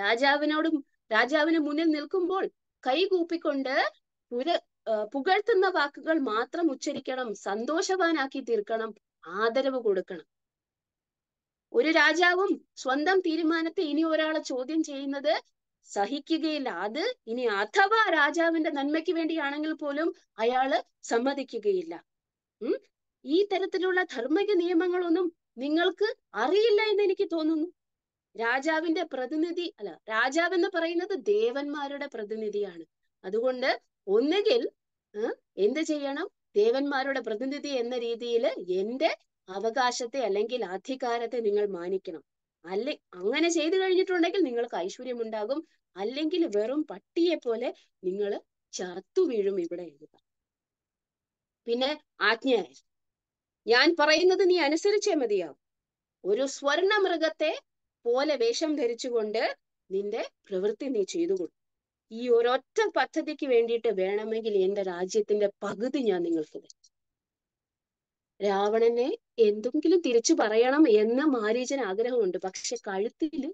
രാജാവിനോടും രാജാവിന് മുന്നിൽ നിൽക്കുമ്പോൾ കൈകൂപ്പിക്കൊണ്ട് പുര പുകഴ്ത്തുന്ന വാക്കുകൾ മാത്രം ഉച്ചരിക്കണം സന്തോഷവാനാക്കി തീർക്കണം ആദരവ് കൊടുക്കണം ഒരു രാജാവും സ്വന്തം തീരുമാനത്തെ ഇനി ഒരാളെ ചോദ്യം ചെയ്യുന്നത് സഹിക്കുകയില്ല അത് ഇനി അഥവാ രാജാവിന്റെ നന്മയ്ക്ക് വേണ്ടിയാണെങ്കിൽ പോലും അയാള് സമ്മതിക്കുകയില്ല ഉം ഈ തരത്തിലുള്ള ധർമ്മിക നിയമങ്ങളൊന്നും നിങ്ങൾക്ക് അറിയില്ല എന്ന് എനിക്ക് തോന്നുന്നു രാജാവിന്റെ പ്രതിനിധി അല്ല രാജാവ് എന്ന് പറയുന്നത് ദേവന്മാരുടെ പ്രതിനിധിയാണ് അതുകൊണ്ട് ഒന്നുകിൽ എന്ത് ചെയ്യണം ദേവന്മാരുടെ പ്രതിനിധി എന്ന രീതിയിൽ എന്റെ അവകാശത്തെ അല്ലെങ്കിൽ അധികാരത്തെ നിങ്ങൾ മാനിക്കണം അല്ലെ അങ്ങനെ ചെയ്തു കഴിഞ്ഞിട്ടുണ്ടെങ്കിൽ നിങ്ങൾക്ക് ഐശ്വര്യം ഉണ്ടാകും അല്ലെങ്കിൽ വെറും പട്ടിയെ പോലെ നിങ്ങൾ ചത്തു വീഴും ഇവിടെ എഴുതുക പിന്നെ ആജ്ഞയായിരുന്നു ഞാൻ പറയുന്നത് നീ അനുസരിച്ചേ മതിയാവും ഒരു സ്വർണ മൃഗത്തെ പോലെ വേഷം ധരിച്ചുകൊണ്ട് നിന്റെ പ്രവൃത്തി നീ ചെയ്തു കൊടുക്കും ഈ ഒരൊറ്റ പദ്ധതിക്ക് വേണ്ടിയിട്ട് വേണമെങ്കിൽ എന്റെ രാജ്യത്തിന്റെ പകുതി ഞാൻ നിങ്ങൾക്ക് തരും രാവണനെ എന്തെങ്കിലും തിരിച്ചു പറയണം എന്ന മാരീചന് ആഗ്രഹമുണ്ട് പക്ഷെ കഴുത്തിൽ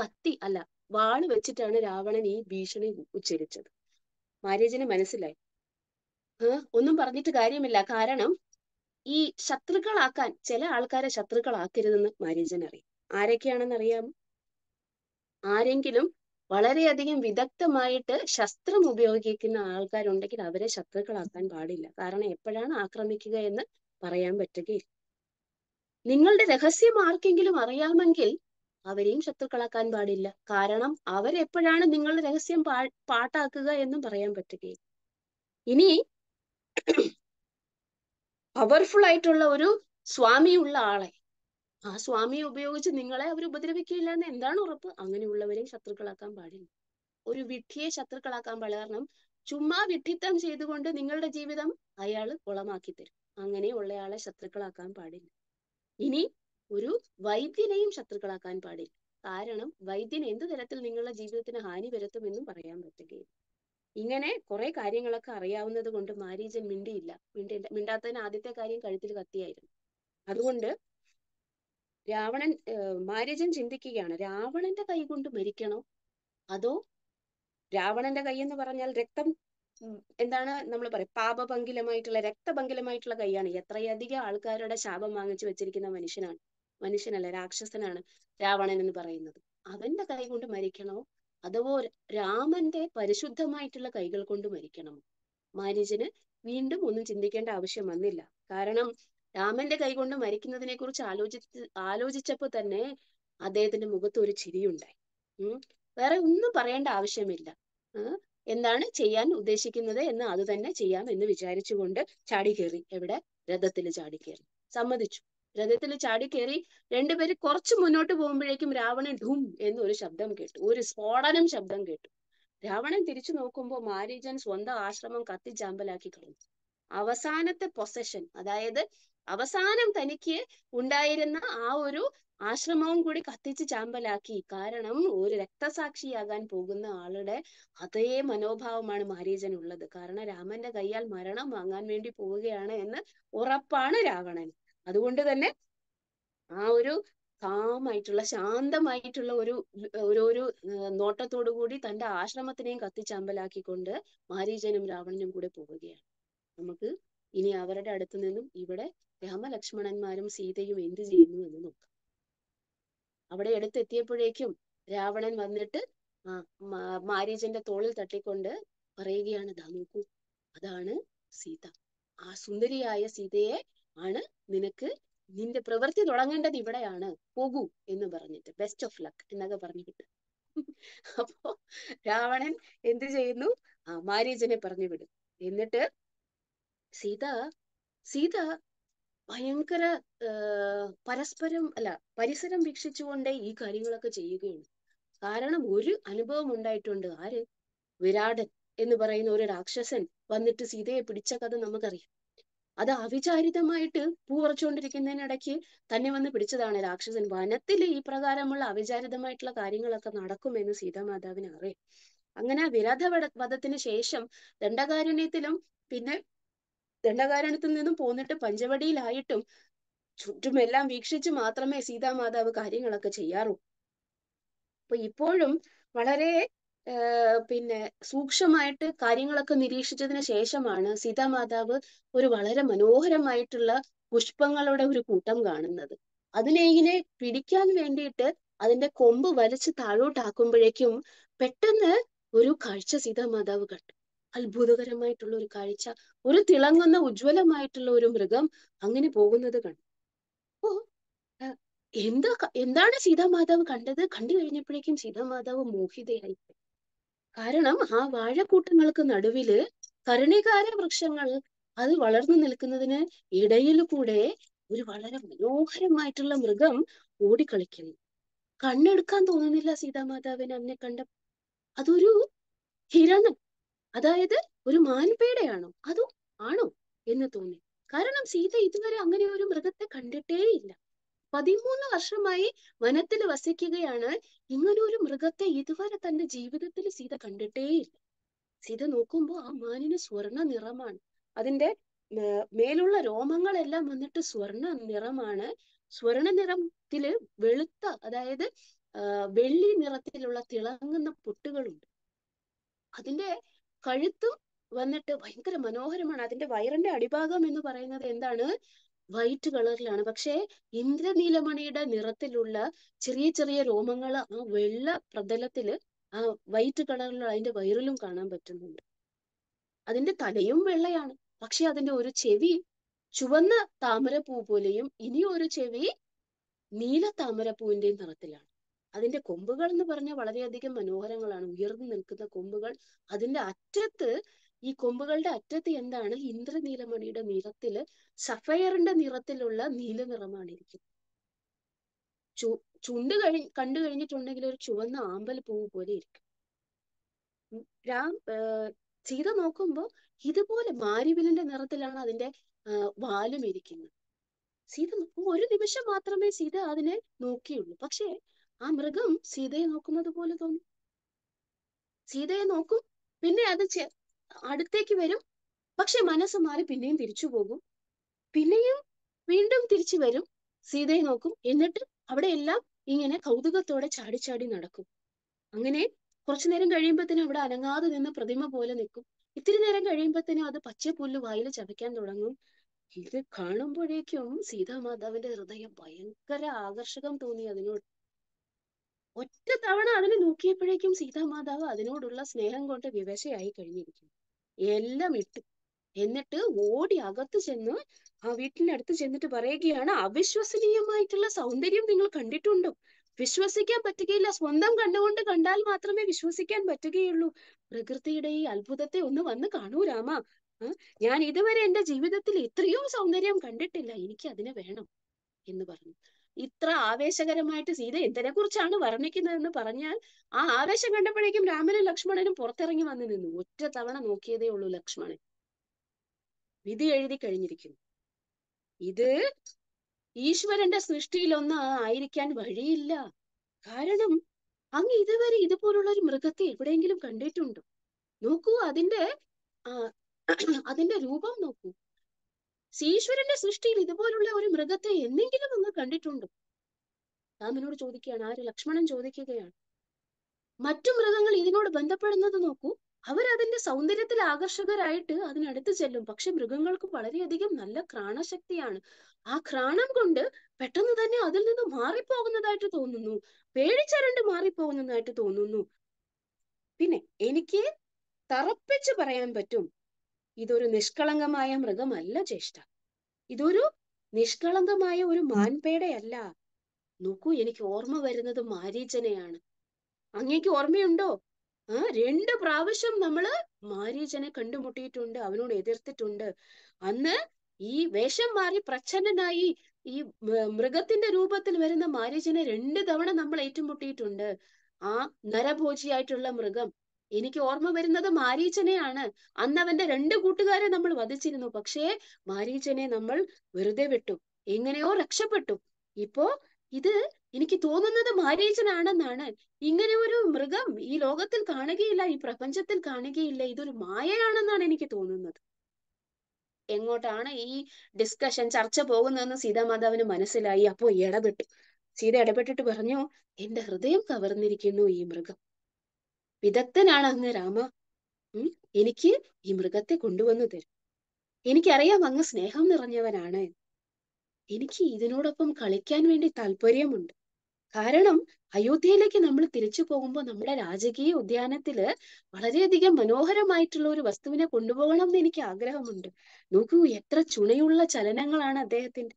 കത്തി അല്ല വാള് വെച്ചിട്ടാണ് രാവണൻ ഈ ഭീഷണി ഉച്ചരിച്ചത് മാരീചന് മനസ്സിലായി ഏഹ് ഒന്നും പറഞ്ഞിട്ട് കാര്യമില്ല കാരണം ഈ ശത്രുക്കളാക്കാൻ ചില ആൾക്കാരെ ശത്രുക്കളാക്കരുതെന്ന് മാരീചൻ അറിയാം ആരൊക്കെയാണെന്ന് അറിയാമോ ആരെങ്കിലും വളരെയധികം വിദഗ്ധമായിട്ട് ശസ്ത്രം ഉപയോഗിക്കുന്ന ആൾക്കാരുണ്ടെങ്കിൽ അവരെ ശത്രുക്കളാക്കാൻ പാടില്ല കാരണം എപ്പോഴാണ് ആക്രമിക്കുക എന്ന് പറയാൻ പറ്റുകയില്ല നിങ്ങളുടെ രഹസ്യം ആർക്കെങ്കിലും അറിയാമെങ്കിൽ അവരെയും ശത്രുക്കളാക്കാൻ പാടില്ല കാരണം അവരെപ്പോഴാണ് നിങ്ങളുടെ രഹസ്യം പാ പാട്ടാക്കുക എന്നും പറയാൻ പറ്റുകയില്ല ഇനി പവർഫുൾ ആയിട്ടുള്ള ഒരു സ്വാമിയുള്ള ആളെ ആ സ്വാമിയെ ഉപയോഗിച്ച് നിങ്ങളെ അവർ ഉപദ്രവിക്കുകയില്ല എന്ന് എന്താണ് ഉറപ്പ് അങ്ങനെയുള്ളവരെ ശത്രുക്കളാക്കാൻ പാടില്ല ഒരു വിഡ്ഢിയെ ശത്രുക്കളാക്കാൻ പാടില്ല കാരണം ചുമ്മാ വിഡ്ഢിത്തം ചെയ്തുകൊണ്ട് നിങ്ങളുടെ ജീവിതം അയാൾ കുളമാക്കി തരും അങ്ങനെയുള്ളയാളെ ശത്രുക്കളാക്കാൻ പാടില്ല ഇനി ഒരു വൈദ്യനെയും ശത്രുക്കളാക്കാൻ പാടില്ല കാരണം വൈദ്യൻ എന്ത് തരത്തിൽ നിങ്ങളുടെ ജീവിതത്തിന് ഹാനി വരുത്തുമെന്നും പറയാൻ പറ്റുകയില്ല ഇങ്ങനെ കുറെ കാര്യങ്ങളൊക്കെ അറിയാവുന്നത് കൊണ്ട് മാരീജൻ മിണ്ടിയില്ല മിണ്ട മിണ്ടാത്തതിന് ആദ്യത്തെ കാര്യം കഴുത്തിൽ കത്തിയായിരുന്നു അതുകൊണ്ട് രാവണൻ മാരിജൻ ചിന്തിക്കുകയാണ് രാവണന്റെ കൈ കൊണ്ട് മരിക്കണോ അതോ രാവണന്റെ കൈ എന്ന് പറഞ്ഞാൽ രക്തം എന്താണ് നമ്മൾ പറയും പാപഭംഗിലമായിട്ടുള്ള രക്തഭംഗിലമായിട്ടുള്ള കൈയാണ് എത്രയധികം ആൾക്കാരുടെ ശാപം വാങ്ങിച്ചു വെച്ചിരിക്കുന്ന മനുഷ്യനാണ് മനുഷ്യനല്ല രാക്ഷസനാണ് രാവണൻ എന്ന് പറയുന്നത് അവന്റെ കൈ കൊണ്ട് മരിക്കണോ അതോ രാമന്റെ പരിശുദ്ധമായിട്ടുള്ള കൈകൾ കൊണ്ട് മരിക്കണമോ മാര്യജന് വീണ്ടും ഒന്നും ചിന്തിക്കേണ്ട ആവശ്യം വന്നില്ല കാരണം രാമന്റെ കൈകൊണ്ട് മരിക്കുന്നതിനെ കുറിച്ച് ആലോചിച്ച് ആലോചിച്ചപ്പോൾ തന്നെ അദ്ദേഹത്തിന്റെ മുഖത്ത് ഒരു ചിരിയുണ്ടായി ഉം വേറെ ഒന്നും പറയേണ്ട ആവശ്യമില്ല എന്താണ് ചെയ്യാൻ ഉദ്ദേശിക്കുന്നത് എന്ന് അത് തന്നെ ചെയ്യാം എന്ന് വിചാരിച്ചുകൊണ്ട് ചാടിക്കേറി എവിടെ രഥത്തിൽ ചാടിക്കേറി സമ്മതിച്ചു രഥത്തിൽ ചാടിക്കേറി രണ്ടുപേര് കുറച്ച് മുന്നോട്ട് പോകുമ്പോഴേക്കും രാവണൻ ഢും ഒരു ശബ്ദം കേട്ടു ഒരു സ്ഫോടനം ശബ്ദം കേട്ടു രാവണൻ തിരിച്ചു നോക്കുമ്പോൾ മാരീജൻ സ്വന്തം ആശ്രമം കത്തിച്ചാമ്പലാക്കി കളഞ്ഞു അവസാനത്തെ പൊസഷൻ അതായത് അവസാനം തനിക്ക് ഉണ്ടായിരുന്ന ആ ഒരു ആശ്രമവും കൂടി കത്തിച്ച് ചാമ്പലാക്കി കാരണം ഒരു രക്തസാക്ഷിയാകാൻ പോകുന്ന ആളുടെ അതേ മനോഭാവമാണ് മാരീചൻ ഉള്ളത് കാരണം രാമന്റെ കൈയാൽ മരണം വാങ്ങാൻ വേണ്ടി പോവുകയാണ് എന്ന് ഉറപ്പാണ് രാവണൻ അതുകൊണ്ട് തന്നെ ആ ഒരു കാമായിട്ടുള്ള ശാന്തമായിട്ടുള്ള ഒരു ഒരു നോട്ടത്തോടു കൂടി തന്റെ ആശ്രമത്തിനെയും കത്തിച്ചമ്പലാക്കിക്കൊണ്ട് മാരീജനും രാവണനും കൂടെ പോവുകയാണ് നമുക്ക് ഇനി അവരുടെ അടുത്തു നിന്നും ഇവിടെ രാമലക്ഷ്മണന്മാരും സീതയും എന്ത് ചെയ്യുന്നു എന്ന് നോക്കാം അവിടെ അടുത്തെത്തിയപ്പോഴേക്കും രാവണൻ വന്നിട്ട് മാരീജന്റെ തോളിൽ തട്ടിക്കൊണ്ട് പറയുകയാണ് ദാ നോക്കൂ അതാണ് സീത ആ സുന്ദരിയായ സീതയെ ആണ് നിനക്ക് നിന്റെ പ്രവൃത്തി തുടങ്ങേണ്ടത് ഇവിടെയാണ് പോകൂ എന്ന് പറഞ്ഞിട്ട് ബെസ്റ്റ് ഓഫ് ലക്ക് എന്നൊക്കെ പറഞ്ഞിട്ട് അപ്പോ രാവണൻ എന്ത് ചെയ്യുന്നു ആ പറഞ്ഞു വിടും എന്നിട്ട് സീത സീത ഭയങ്കര പരസ്പരം അല്ല പരിസരം വീക്ഷിച്ചുകൊണ്ടേ ഈ കാര്യങ്ങളൊക്കെ ചെയ്യുകയാണ് കാരണം ഒരു അനുഭവം ഉണ്ടായിട്ടുണ്ട് ആര് വിരാടൻ എന്ന് പറയുന്ന ഒരു രാക്ഷസൻ വന്നിട്ട് സീതയെ പിടിച്ച കഥ നമുക്കറിയാം അത് അവിചാരിതമായിട്ട് പൂ പറിച്ചുകൊണ്ടിരിക്കുന്നതിനിടയ്ക്ക് തന്നെ വന്ന് പിടിച്ചതാണ് രാക്ഷസൻ വനത്തിൽ ഈ പ്രകാരമുള്ള അവിചാരിതമായിട്ടുള്ള കാര്യങ്ങളൊക്കെ നടക്കുമെന്ന് സീതാമാതാവിന് അറിയാം അങ്ങനെ വിരാധ വധത്തിന് ശേഷം ദണ്ഡകാരുണ്യത്തിലും പിന്നെ ദണ്ഡകാരണത്തിൽ നിന്നും പോന്നിട്ട് പഞ്ചവടിയിലായിട്ടും ചുറ്റുമെല്ലാം വീക്ഷിച്ച് മാത്രമേ സീതാമാതാവ് കാര്യങ്ങളൊക്കെ ചെയ്യാറു അപ്പൊ ഇപ്പോഴും വളരെ പിന്നെ സൂക്ഷ്മമായിട്ട് കാര്യങ്ങളൊക്കെ നിരീക്ഷിച്ചതിന് ശേഷമാണ് സീതാമാതാവ് ഒരു വളരെ മനോഹരമായിട്ടുള്ള പുഷ്പങ്ങളുടെ ഒരു കൂട്ടം കാണുന്നത് അതിനെ ഇങ്ങനെ പിടിക്കാൻ വേണ്ടിയിട്ട് അതിന്റെ കൊമ്പ് വലിച്ച് താഴോട്ടാക്കുമ്പോഴേക്കും പെട്ടെന്ന് ഒരു കാഴ്ച സീതാമാതാവ് കണ്ടു അത്ഭുതകരമായിട്ടുള്ള ഒരു കാഴ്ച ഒരു തിളങ്ങുന്ന ഉജ്ജ്വലമായിട്ടുള്ള ഒരു മൃഗം അങ്ങനെ പോകുന്നത് കണ്ടു അപ്പോ എന്താ എന്താണ് സീതാമാതാവ് കണ്ടത് കണ്ടു കഴിഞ്ഞപ്പോഴേക്കും സീതാമാതാവ് മോഹിതയായി കാരണം ആ വാഴക്കൂട്ടങ്ങൾക്ക് നടുവില് കരുണികാര വൃക്ഷങ്ങൾ അത് വളർന്നു നിൽക്കുന്നതിന് ഇടയിൽ കൂടെ ഒരു വളരെ മനോഹരമായിട്ടുള്ള മൃഗം ഓടിക്കളിക്കുന്നു കണ്ണെടുക്കാൻ തോന്നുന്നില്ല സീതാമാതാവിനെ അന്നെ കണ്ട അതൊരു ഹിരണം അതായത് ഒരു മാൻപേടയാണോ അതോ ആണോ എന്ന് തോന്നി കാരണം സീത ഇതുവരെ അങ്ങനെ ഒരു മൃഗത്തെ കണ്ടിട്ടേയില്ല പതിമൂന്ന് വർഷമായി വനത്തിൽ വസിക്കുകയാണ് ഇങ്ങനെ ഒരു മൃഗത്തെ ഇതുവരെ തന്റെ ജീവിതത്തിൽ സീത ഇല്ല സീത നോക്കുമ്പോൾ ആ മാനിന് സ്വർണ്ണ നിറമാണ് അതിന്റെ മേലുള്ള രോമങ്ങളെല്ലാം വന്നിട്ട് സ്വർണ്ണ നിറമാണ് സ്വർണ നിറത്തില് വെളുത്ത അതായത് വെള്ളി നിറത്തിലുള്ള തിളങ്ങുന്ന പൊട്ടുകളുണ്ട് അതിന്റെ കഴുത്തും വന്നിട്ട് ഭയങ്കര മനോഹരമാണ് അതിന്റെ വയറിന്റെ അടിഭാഗം എന്ന് പറയുന്നത് എന്താണ് വൈറ്റ് കളറിലാണ് പക്ഷേ ഇന്ദ്രനീലമണിയുടെ നിറത്തിലുള്ള ചെറിയ ചെറിയ രോമങ്ങൾ ആ വെള്ള പ്രതലത്തില് ആ വൈറ്റ് കളറിലുള്ള അതിന്റെ വയറിലും കാണാൻ പറ്റുന്നുണ്ട് അതിന്റെ തലയും വെള്ളയാണ് പക്ഷെ അതിന്റെ ഒരു ചെവി ചുവന്ന താമരപ്പൂ പോലെയും ഇനി ഒരു ചെവി നീല താമരപ്പൂവിന്റെയും നിറത്തിലാണ് അതിന്റെ കൊമ്പുകൾ എന്ന് പറഞ്ഞാൽ വളരെയധികം മനോഹരങ്ങളാണ് ഉയർന്നു നിൽക്കുന്ന കൊമ്പുകൾ അതിന്റെ അറ്റത്ത് ഈ കൊമ്പുകളുടെ അറ്റത്ത് എന്താണ് ഇന്ദ്രനീലമണിയുടെ നിറത്തില് സഫയറിന്റെ നിറത്തിലുള്ള നീല നിറമാണ് ഇരിക്കുന്നത് ചു ചുണ്ട് കഴി കണ്ടു കഴിഞ്ഞിട്ടുണ്ടെങ്കിൽ ഒരു ചുവന്ന ആമ്പൽ പൂവ് പോലെ ഇരിക്കും രാം സീത നോക്കുമ്പോൾ ഇതുപോലെ മാരിവിലിന്റെ നിറത്തിലാണ് അതിന്റെ വാലും ഇരിക്കുന്നത് സീത ഒരു നിമിഷം മാത്രമേ സീത അതിനെ നോക്കിയുള്ളൂ പക്ഷേ ആ മൃഗം സീതയെ നോക്കുന്നത് പോലെ തോന്നി സീതയെ നോക്കും പിന്നെ അത് അടുത്തേക്ക് വരും പക്ഷെ മനസ്സ് മാറി പിന്നെയും തിരിച്ചു പോകും പിന്നെയും വീണ്ടും തിരിച്ചു വരും സീതയെ നോക്കും എന്നിട്ട് അവിടെ എല്ലാം ഇങ്ങനെ കൗതുകത്തോടെ ചാടി ചാടി നടക്കും അങ്ങനെ കുറച്ചു നേരം കഴിയുമ്പോഴത്തേനും അവിടെ അനങ്ങാതെ നിന്ന് പ്രതിമ പോലെ നിൽക്കും ഇത്തിരി നേരം കഴിയുമ്പോഴത്തേനും അത് പുല്ല് വായിൽ ചവയ്ക്കാൻ തുടങ്ങും ഇത് കാണുമ്പോഴേക്കും സീതാമാതാവിന്റെ ഹൃദയം ഭയങ്കര ആകർഷകം തോന്നി അതിനോട് ഒറ്റ തവണ അതിനെ നോക്കിയപ്പോഴേക്കും സീതാമാതാവ് അതിനോടുള്ള സ്നേഹം കൊണ്ട് വിവശയായി കഴിഞ്ഞിരിക്കുന്നു എല്ലാം ഇട്ട് എന്നിട്ട് ഓടി അകത്ത് ചെന്ന് ആ വീട്ടിന്റെ അടുത്ത് ചെന്നിട്ട് പറയുകയാണ് അവിശ്വസനീയമായിട്ടുള്ള സൗന്ദര്യം നിങ്ങൾ കണ്ടിട്ടുണ്ടോ വിശ്വസിക്കാൻ പറ്റുകയില്ല സ്വന്തം കണ്ണുകൊണ്ട് കണ്ടാൽ മാത്രമേ വിശ്വസിക്കാൻ പറ്റുകയുള്ളൂ പ്രകൃതിയുടെ ഈ അത്ഭുതത്തെ ഒന്ന് വന്ന് കാണൂ രാമ ഞാൻ ഇതുവരെ എന്റെ ജീവിതത്തിൽ ഇത്രയും സൗന്ദര്യം കണ്ടിട്ടില്ല എനിക്ക് അതിനെ വേണം എന്ന് പറഞ്ഞു ഇത്ര ആവേശകരമായിട്ട് സീത എന്തിനെ കുറിച്ചാണ് വർണ്ണിക്കുന്നതെന്ന് പറഞ്ഞാൽ ആ ആവേശം കണ്ടപ്പോഴേക്കും രാമനും ലക്ഷ്മണനും പുറത്തിറങ്ങി വന്നു നിന്നു ഒറ്റ തവണ നോക്കിയതേ ഉള്ളൂ ലക്ഷ്മണൻ വിധി എഴുതി കഴിഞ്ഞിരിക്കുന്നു ഇത് ഈശ്വരന്റെ സൃഷ്ടിയിലൊന്ന് ആയിരിക്കാൻ വഴിയില്ല കാരണം അങ്ങ് ഇതുവരെ ഇതുപോലുള്ള ഒരു മൃഗത്തെ എവിടെയെങ്കിലും കണ്ടിട്ടുണ്ടോ നോക്കൂ അതിന്റെ അതിന്റെ രൂപം നോക്കൂ ഈശ്വരന്റെ സൃഷ്ടിയിൽ ഇതുപോലുള്ള ഒരു മൃഗത്തെ എന്തെങ്കിലും അങ്ങ് കണ്ടിട്ടുണ്ടോ രാമനോട് ചോദിക്കുകയാണ് ആര് ലക്ഷ്മണൻ ചോദിക്കുകയാണ് മറ്റു മൃഗങ്ങൾ ഇതിനോട് ബന്ധപ്പെടുന്നത് നോക്കൂ അവരതിന്റെ സൗന്ദര്യത്തിൽ ആകർഷകരായിട്ട് അതിനടുത്ത് ചെല്ലും പക്ഷെ മൃഗങ്ങൾക്ക് വളരെയധികം നല്ല ഘ്രാണശക്തിയാണ് ആ ഘ്രാണം കൊണ്ട് പെട്ടെന്ന് തന്നെ അതിൽ നിന്ന് മാറിപ്പോകുന്നതായിട്ട് തോന്നുന്നു പേടിച്ചരണ്ട് മാറിപ്പോകുന്നതായിട്ട് തോന്നുന്നു പിന്നെ എനിക്ക് തറപ്പിച്ച് പറയാൻ പറ്റും ഇതൊരു നിഷ്കളങ്കമായ മൃഗമല്ല ചേഷ്ട ഇതൊരു നിഷ്കളങ്കമായ ഒരു മാൻപേടയല്ല നോക്കൂ എനിക്ക് ഓർമ്മ വരുന്നത് മാരീചനെയാണ് അങ്ങേക്ക് ഓർമ്മയുണ്ടോ ആ രണ്ട് പ്രാവശ്യം നമ്മള് മാരീചനെ കണ്ടുമുട്ടിയിട്ടുണ്ട് അവനോട് എതിർത്തിട്ടുണ്ട് അന്ന് ഈ വേഷം മാറി പ്രച്ഛന്നനായി ഈ മൃഗത്തിന്റെ രൂപത്തിൽ വരുന്ന മാരീചനെ രണ്ട് തവണ നമ്മൾ ഏറ്റുമുട്ടിയിട്ടുണ്ട് ആ നരഭോജിയായിട്ടുള്ള മൃഗം എനിക്ക് ഓർമ്മ വരുന്നത് മാരീച്ചനെയാണ് അന്ന് അവന്റെ രണ്ട് കൂട്ടുകാരെ നമ്മൾ വധിച്ചിരുന്നു പക്ഷേ മാരീച്ചനെ നമ്മൾ വെറുതെ വിട്ടു എങ്ങനെയോ രക്ഷപ്പെട്ടു ഇപ്പോ ഇത് എനിക്ക് തോന്നുന്നത് മാരീച്ചനാണെന്നാണ് ഇങ്ങനെ ഒരു മൃഗം ഈ ലോകത്തിൽ കാണുകയില്ല ഈ പ്രപഞ്ചത്തിൽ കാണുകയില്ല ഇതൊരു മായയാണെന്നാണ് എനിക്ക് തോന്നുന്നത് എങ്ങോട്ടാണ് ഈ ഡിസ്കഷൻ ചർച്ച പോകുന്നതെന്ന് സീതാമാതാവിന് മനസ്സിലായി അപ്പോൾ ഇടപെട്ടു സീത ഇടപെട്ടിട്ട് പറഞ്ഞു എന്റെ ഹൃദയം കവർന്നിരിക്കുന്നു ഈ മൃഗം വിദഗ്ധനാണ് അങ്ങ് രാമ ഉം എനിക്ക് ഈ മൃഗത്തെ കൊണ്ടുവന്നു തരും എനിക്കറിയാം അങ്ങ് സ്നേഹം നിറഞ്ഞവനാണ് എനിക്ക് ഇതിനോടൊപ്പം കളിക്കാൻ വേണ്ടി താല്പര്യമുണ്ട് കാരണം അയോധ്യയിലേക്ക് നമ്മൾ തിരിച്ചു പോകുമ്പോൾ നമ്മുടെ രാജകീയ ഉദ്യാനത്തില് വളരെയധികം മനോഹരമായിട്ടുള്ള ഒരു വസ്തുവിനെ കൊണ്ടുപോകണം എന്ന് എനിക്ക് ആഗ്രഹമുണ്ട് നോക്കൂ എത്ര ചുണയുള്ള ചലനങ്ങളാണ് അദ്ദേഹത്തിന്റെ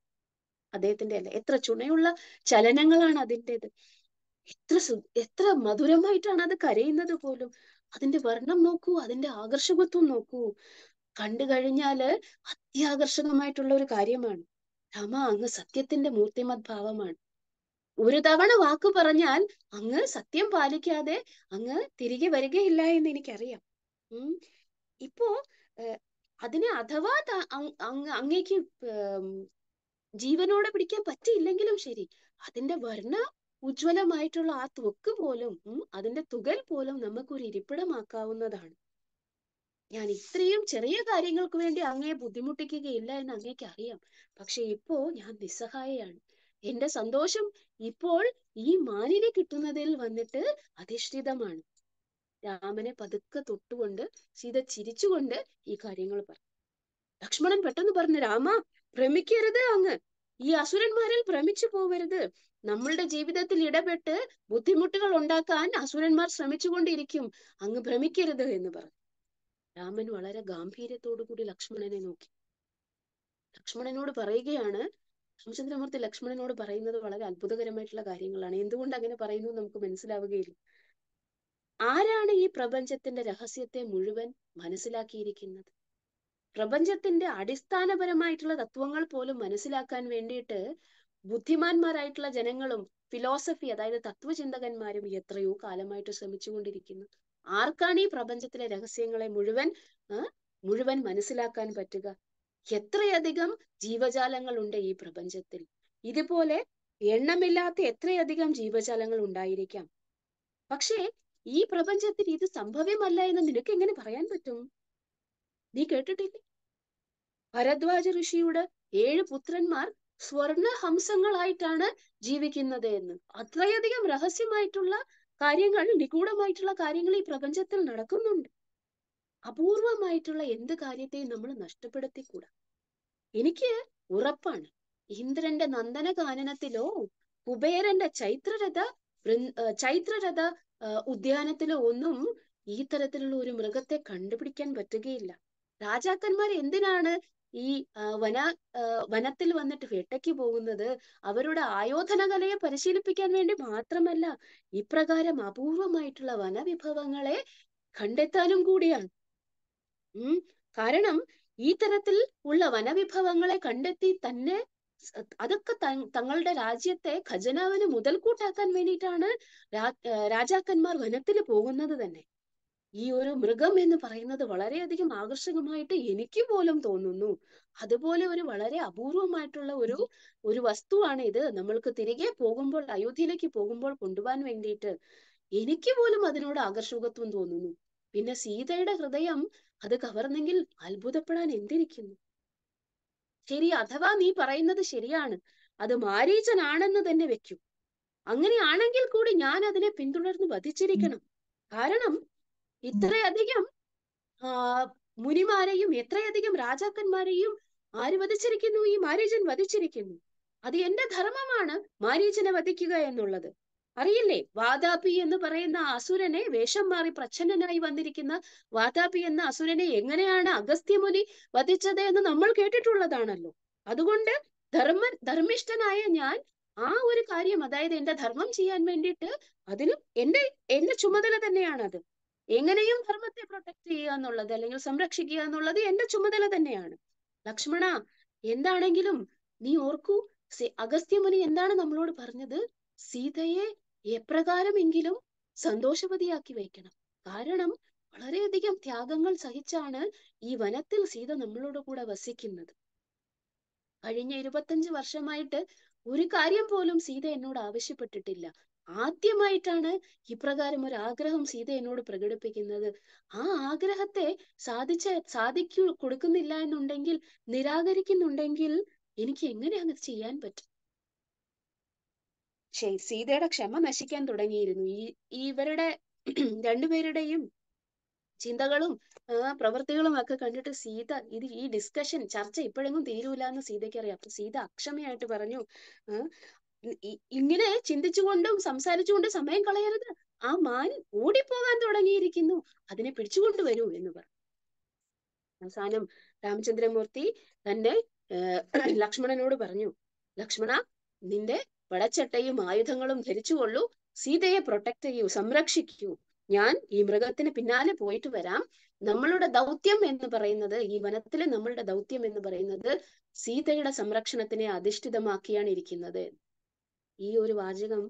അദ്ദേഹത്തിന്റെ അല്ല എത്ര ചുണയുള്ള ചലനങ്ങളാണ് അതിൻ്റെത് എത്ര എത്ര മധുരമായിട്ടാണ് അത് കരയുന്നത് പോലും അതിന്റെ വർണ്ണം നോക്കൂ അതിന്റെ ആകർഷകത്വം നോക്കൂ കണ്ടു കഴിഞ്ഞാല് അത്യാകർഷകമായിട്ടുള്ള ഒരു കാര്യമാണ് രാമ അങ്ങ് സത്യത്തിന്റെ മൂർത്തിമത് ഭാവമാണ് ഒരു തവണ വാക്ക് പറഞ്ഞാൽ അങ്ങ് സത്യം പാലിക്കാതെ അങ്ങ് തിരികെ വരികയില്ല എന്ന് എനിക്കറിയാം ഇപ്പോ അതിനെ അഥവാ അങ്ങേക്ക് ജീവനോടെ പിടിക്കാൻ പറ്റിയില്ലെങ്കിലും ശരി അതിന്റെ വർണ്ണ ഉജ്ജ്വലമായിട്ടുള്ള ആ ത്വക്ക് പോലും അതിന്റെ തുകൽ പോലും നമുക്കൊരു ഇരിപ്പിടമാക്കാവുന്നതാണ് ഞാൻ ഇത്രയും ചെറിയ കാര്യങ്ങൾക്ക് വേണ്ടി അങ്ങയെ ബുദ്ധിമുട്ടിക്കുകയില്ല എന്ന് അങ്ങേക്ക് അറിയാം പക്ഷെ ഇപ്പോ ഞാൻ നിസ്സഹായയാണ് എന്റെ സന്തോഷം ഇപ്പോൾ ഈ മാനിനെ കിട്ടുന്നതിൽ വന്നിട്ട് അധിഷ്ഠിതമാണ് രാമനെ പതുക്കെ തൊട്ടുകൊണ്ട് സീത ചിരിച്ചുകൊണ്ട് ഈ കാര്യങ്ങൾ പറഞ്ഞു ലക്ഷ്മണൻ പെട്ടെന്ന് പറഞ്ഞു രാമ ഭ്രമിക്കരുത് അങ്ങ് ഈ അസുരന്മാരിൽ ഭ്രമിച്ചു പോവരുത് നമ്മളുടെ ജീവിതത്തിൽ ഇടപെട്ട് ബുദ്ധിമുട്ടുകൾ ഉണ്ടാക്കാൻ അസുരന്മാർ ശ്രമിച്ചുകൊണ്ടിരിക്കും അങ്ങ് ഭ്രമിക്കരുത് എന്ന് പറഞ്ഞു രാമൻ വളരെ ഗാംഭീര്യത്തോടു കൂടി ലക്ഷ്മണനെ നോക്കി ലക്ഷ്മണനോട് പറയുകയാണ് രാമചന്ദ്രമൂർത്തി ലക്ഷ്മണനോട് പറയുന്നത് വളരെ അത്ഭുതകരമായിട്ടുള്ള കാര്യങ്ങളാണ് എന്തുകൊണ്ട് അങ്ങനെ പറയുന്നു നമുക്ക് മനസ്സിലാവുകയില്ല ആരാണ് ഈ പ്രപഞ്ചത്തിന്റെ രഹസ്യത്തെ മുഴുവൻ മനസ്സിലാക്കിയിരിക്കുന്നത് പ്രപഞ്ചത്തിന്റെ അടിസ്ഥാനപരമായിട്ടുള്ള തത്വങ്ങൾ പോലും മനസ്സിലാക്കാൻ വേണ്ടിയിട്ട് ബുദ്ധിമാന്മാരായിട്ടുള്ള ജനങ്ങളും ഫിലോസഫി അതായത് തത്വചിന്തകന്മാരും എത്രയോ കാലമായിട്ട് ശ്രമിച്ചുകൊണ്ടിരിക്കുന്നു ആർക്കാണ് ഈ പ്രപഞ്ചത്തിലെ രഹസ്യങ്ങളെ മുഴുവൻ മുഴുവൻ മനസ്സിലാക്കാൻ പറ്റുക എത്രയധികം ജീവജാലങ്ങൾ ഉണ്ട് ഈ പ്രപഞ്ചത്തിൽ ഇതുപോലെ എണ്ണമില്ലാത്ത എത്രയധികം ജീവജാലങ്ങൾ ഉണ്ടായിരിക്കാം പക്ഷേ ഈ പ്രപഞ്ചത്തിൽ ഇത് സംഭവ്യമല്ല എന്ന് നിനക്ക് എങ്ങനെ പറയാൻ പറ്റും നീ കേട്ടിട്ടില്ലേ ഭരദ്വാജ ഋഷിയുടെ ഏഴ് പുത്രന്മാർ സ്വർണ ഹംസങ്ങളായിട്ടാണ് ജീവിക്കുന്നത് എന്ന് അത്രയധികം രഹസ്യമായിട്ടുള്ള കാര്യങ്ങൾ നിഗൂഢമായിട്ടുള്ള കാര്യങ്ങൾ ഈ പ്രപഞ്ചത്തിൽ നടക്കുന്നുണ്ട് അപൂർവമായിട്ടുള്ള എന്ത് കാര്യത്തെയും നമ്മൾ നഷ്ടപ്പെടുത്തിക്കൂടാ എനിക്ക് ഉറപ്പാണ് ഇന്ദ്രന്റെ നന്ദന കാനനത്തിലോ കുബേരന്റെ ചൈത്രരഥ ചൈത്രരഥ ഉദ്യാനത്തിലോ ഒന്നും ഈ തരത്തിലുള്ള ഒരു മൃഗത്തെ കണ്ടുപിടിക്കാൻ പറ്റുകയില്ല രാജാക്കന്മാർ എന്തിനാണ് ഈ വന വനത്തിൽ വന്നിട്ട് വേട്ടയ്ക്ക് പോകുന്നത് അവരുടെ ആയോധന കലയെ പരിശീലിപ്പിക്കാൻ വേണ്ടി മാത്രമല്ല ഇപ്രകാരം അപൂർവമായിട്ടുള്ള വനവിഭവങ്ങളെ കണ്ടെത്താനും കൂടിയാണ് ഉം കാരണം ഈ തരത്തിൽ ഉള്ള വനവിഭവങ്ങളെ കണ്ടെത്തി തന്നെ അതൊക്കെ തങ്ങളുടെ രാജ്യത്തെ ഖജനാവിന് മുതൽക്കൂട്ടാക്കാൻ വേണ്ടിയിട്ടാണ് രാജാക്കന്മാർ വനത്തിൽ പോകുന്നത് തന്നെ ഈ ഒരു മൃഗം എന്ന് പറയുന്നത് വളരെയധികം ആകർഷകമായിട്ട് എനിക്ക് പോലും തോന്നുന്നു അതുപോലെ ഒരു വളരെ അപൂർവമായിട്ടുള്ള ഒരു ഒരു വസ്തുവാണ് ഇത് നമ്മൾക്ക് തിരികെ പോകുമ്പോൾ അയോധ്യയിലേക്ക് പോകുമ്പോൾ കൊണ്ടുപോകാൻ വേണ്ടിയിട്ട് എനിക്ക് പോലും അതിനോട് ആകർഷകത്വം തോന്നുന്നു പിന്നെ സീതയുടെ ഹൃദയം അത് കവർന്നെങ്കിൽ അത്ഭുതപ്പെടാൻ എന്തിരിക്കുന്നു ശരി അഥവാ നീ പറയുന്നത് ശരിയാണ് അത് മാരീച്ചനാണെന്ന് തന്നെ വെക്കും അങ്ങനെയാണെങ്കിൽ കൂടി ഞാൻ അതിനെ പിന്തുടർന്ന് വധിച്ചിരിക്കണം കാരണം ഇത്രയധികം മുനിമാരെയും എത്രയധികം രാജാക്കന്മാരെയും ആര് വധിച്ചിരിക്കുന്നു ഈ മാരീജൻ വധിച്ചിരിക്കുന്നു അത് എന്റെ ധർമ്മമാണ് മാരീജനെ വധിക്കുക എന്നുള്ളത് അറിയില്ലേ വാതാപി എന്ന് പറയുന്ന അസുരനെ വേഷം മാറി പ്രച്ഛന്നനായി വന്നിരിക്കുന്ന വാതാപി എന്ന അസുരനെ എങ്ങനെയാണ് അഗസ്ത്യമുനി വധിച്ചത് എന്ന് നമ്മൾ കേട്ടിട്ടുള്ളതാണല്ലോ അതുകൊണ്ട് ധർമ്മ ധർമ്മിഷ്ഠനായ ഞാൻ ആ ഒരു കാര്യം അതായത് എന്റെ ധർമ്മം ചെയ്യാൻ വേണ്ടിയിട്ട് അതിനും എന്റെ എന്റെ ചുമതല തന്നെയാണത് എങ്ങനെയും ധർമ്മത്തെ പ്രൊട്ടക്ട് ചെയ്യുക എന്നുള്ളത് അല്ലെങ്കിൽ സംരക്ഷിക്കുക എന്നുള്ളത് എന്റെ ചുമതല തന്നെയാണ് ലക്ഷ്മണ എന്താണെങ്കിലും നീ ഓർക്കൂ അഗസ്ത്യമുനി എന്താണ് നമ്മളോട് പറഞ്ഞത് സീതയെ എപ്രകാരമെങ്കിലും സന്തോഷവതിയാക്കി വയ്ക്കണം കാരണം വളരെയധികം ത്യാഗങ്ങൾ സഹിച്ചാണ് ഈ വനത്തിൽ സീത നമ്മളോട് കൂടെ വസിക്കുന്നത് കഴിഞ്ഞ ഇരുപത്തഞ്ച് വർഷമായിട്ട് ഒരു കാര്യം പോലും സീത എന്നോട് ആവശ്യപ്പെട്ടിട്ടില്ല ആദ്യമായിട്ടാണ് ഇപ്രകാരം ഒരു ആഗ്രഹം സീത എന്നോട് പ്രകടിപ്പിക്കുന്നത് ആ ആഗ്രഹത്തെ സാധിച്ച സാധിക്കു കൊടുക്കുന്നില്ല എന്നുണ്ടെങ്കിൽ നിരാകരിക്കുന്നുണ്ടെങ്കിൽ എനിക്ക് എങ്ങനെ അങ്ങ് ചെയ്യാൻ പറ്റും ശരി സീതയുടെ ക്ഷമ നശിക്കാൻ തുടങ്ങിയിരുന്നു ഈ ഇവരുടെ <clears throat> രണ്ടുപേരുടെയും ചിന്തകളും പ്രവൃത്തികളും ഒക്കെ കണ്ടിട്ട് സീത ഇത് ഈ ഡിസ്കഷൻ ചർച്ച ഇപ്പോഴെങ്ങും തീരൂലെന്ന് എന്ന് സീതയ്ക്ക് അറിയാം അപ്പൊ സീത അക്ഷമയായിട്ട് പറഞ്ഞു ഇങ്ങനെ ചിന്തിച്ചുകൊണ്ടും സംസാരിച്ചുകൊണ്ടും സമയം കളയരുത് ആ മാൻ ഓടിപ്പോകാൻ തുടങ്ങിയിരിക്കുന്നു അതിനെ വരൂ എന്ന് പറഞ്ഞു അവസാനം രാമചന്ദ്രമൂർത്തി തന്റെ ലക്ഷ്മണനോട് പറഞ്ഞു ലക്ഷ്മണ നിന്റെ വളച്ചട്ടയും ആയുധങ്ങളും ധരിച്ചുകൊള്ളൂ സീതയെ പ്രൊട്ടക്ട് ചെയ്യൂ സംരക്ഷിക്കൂ ഞാൻ ഈ മൃഗത്തിന് പിന്നാലെ പോയിട്ട് വരാം നമ്മളുടെ ദൗത്യം എന്ന് പറയുന്നത് ഈ വനത്തിലെ നമ്മളുടെ ദൗത്യം എന്ന് പറയുന്നത് സീതയുടെ സംരക്ഷണത്തിനെ അധിഷ്ഠിതമാക്കിയാണ് ഇരിക്കുന്നത് ഈ ഒരു വാചകം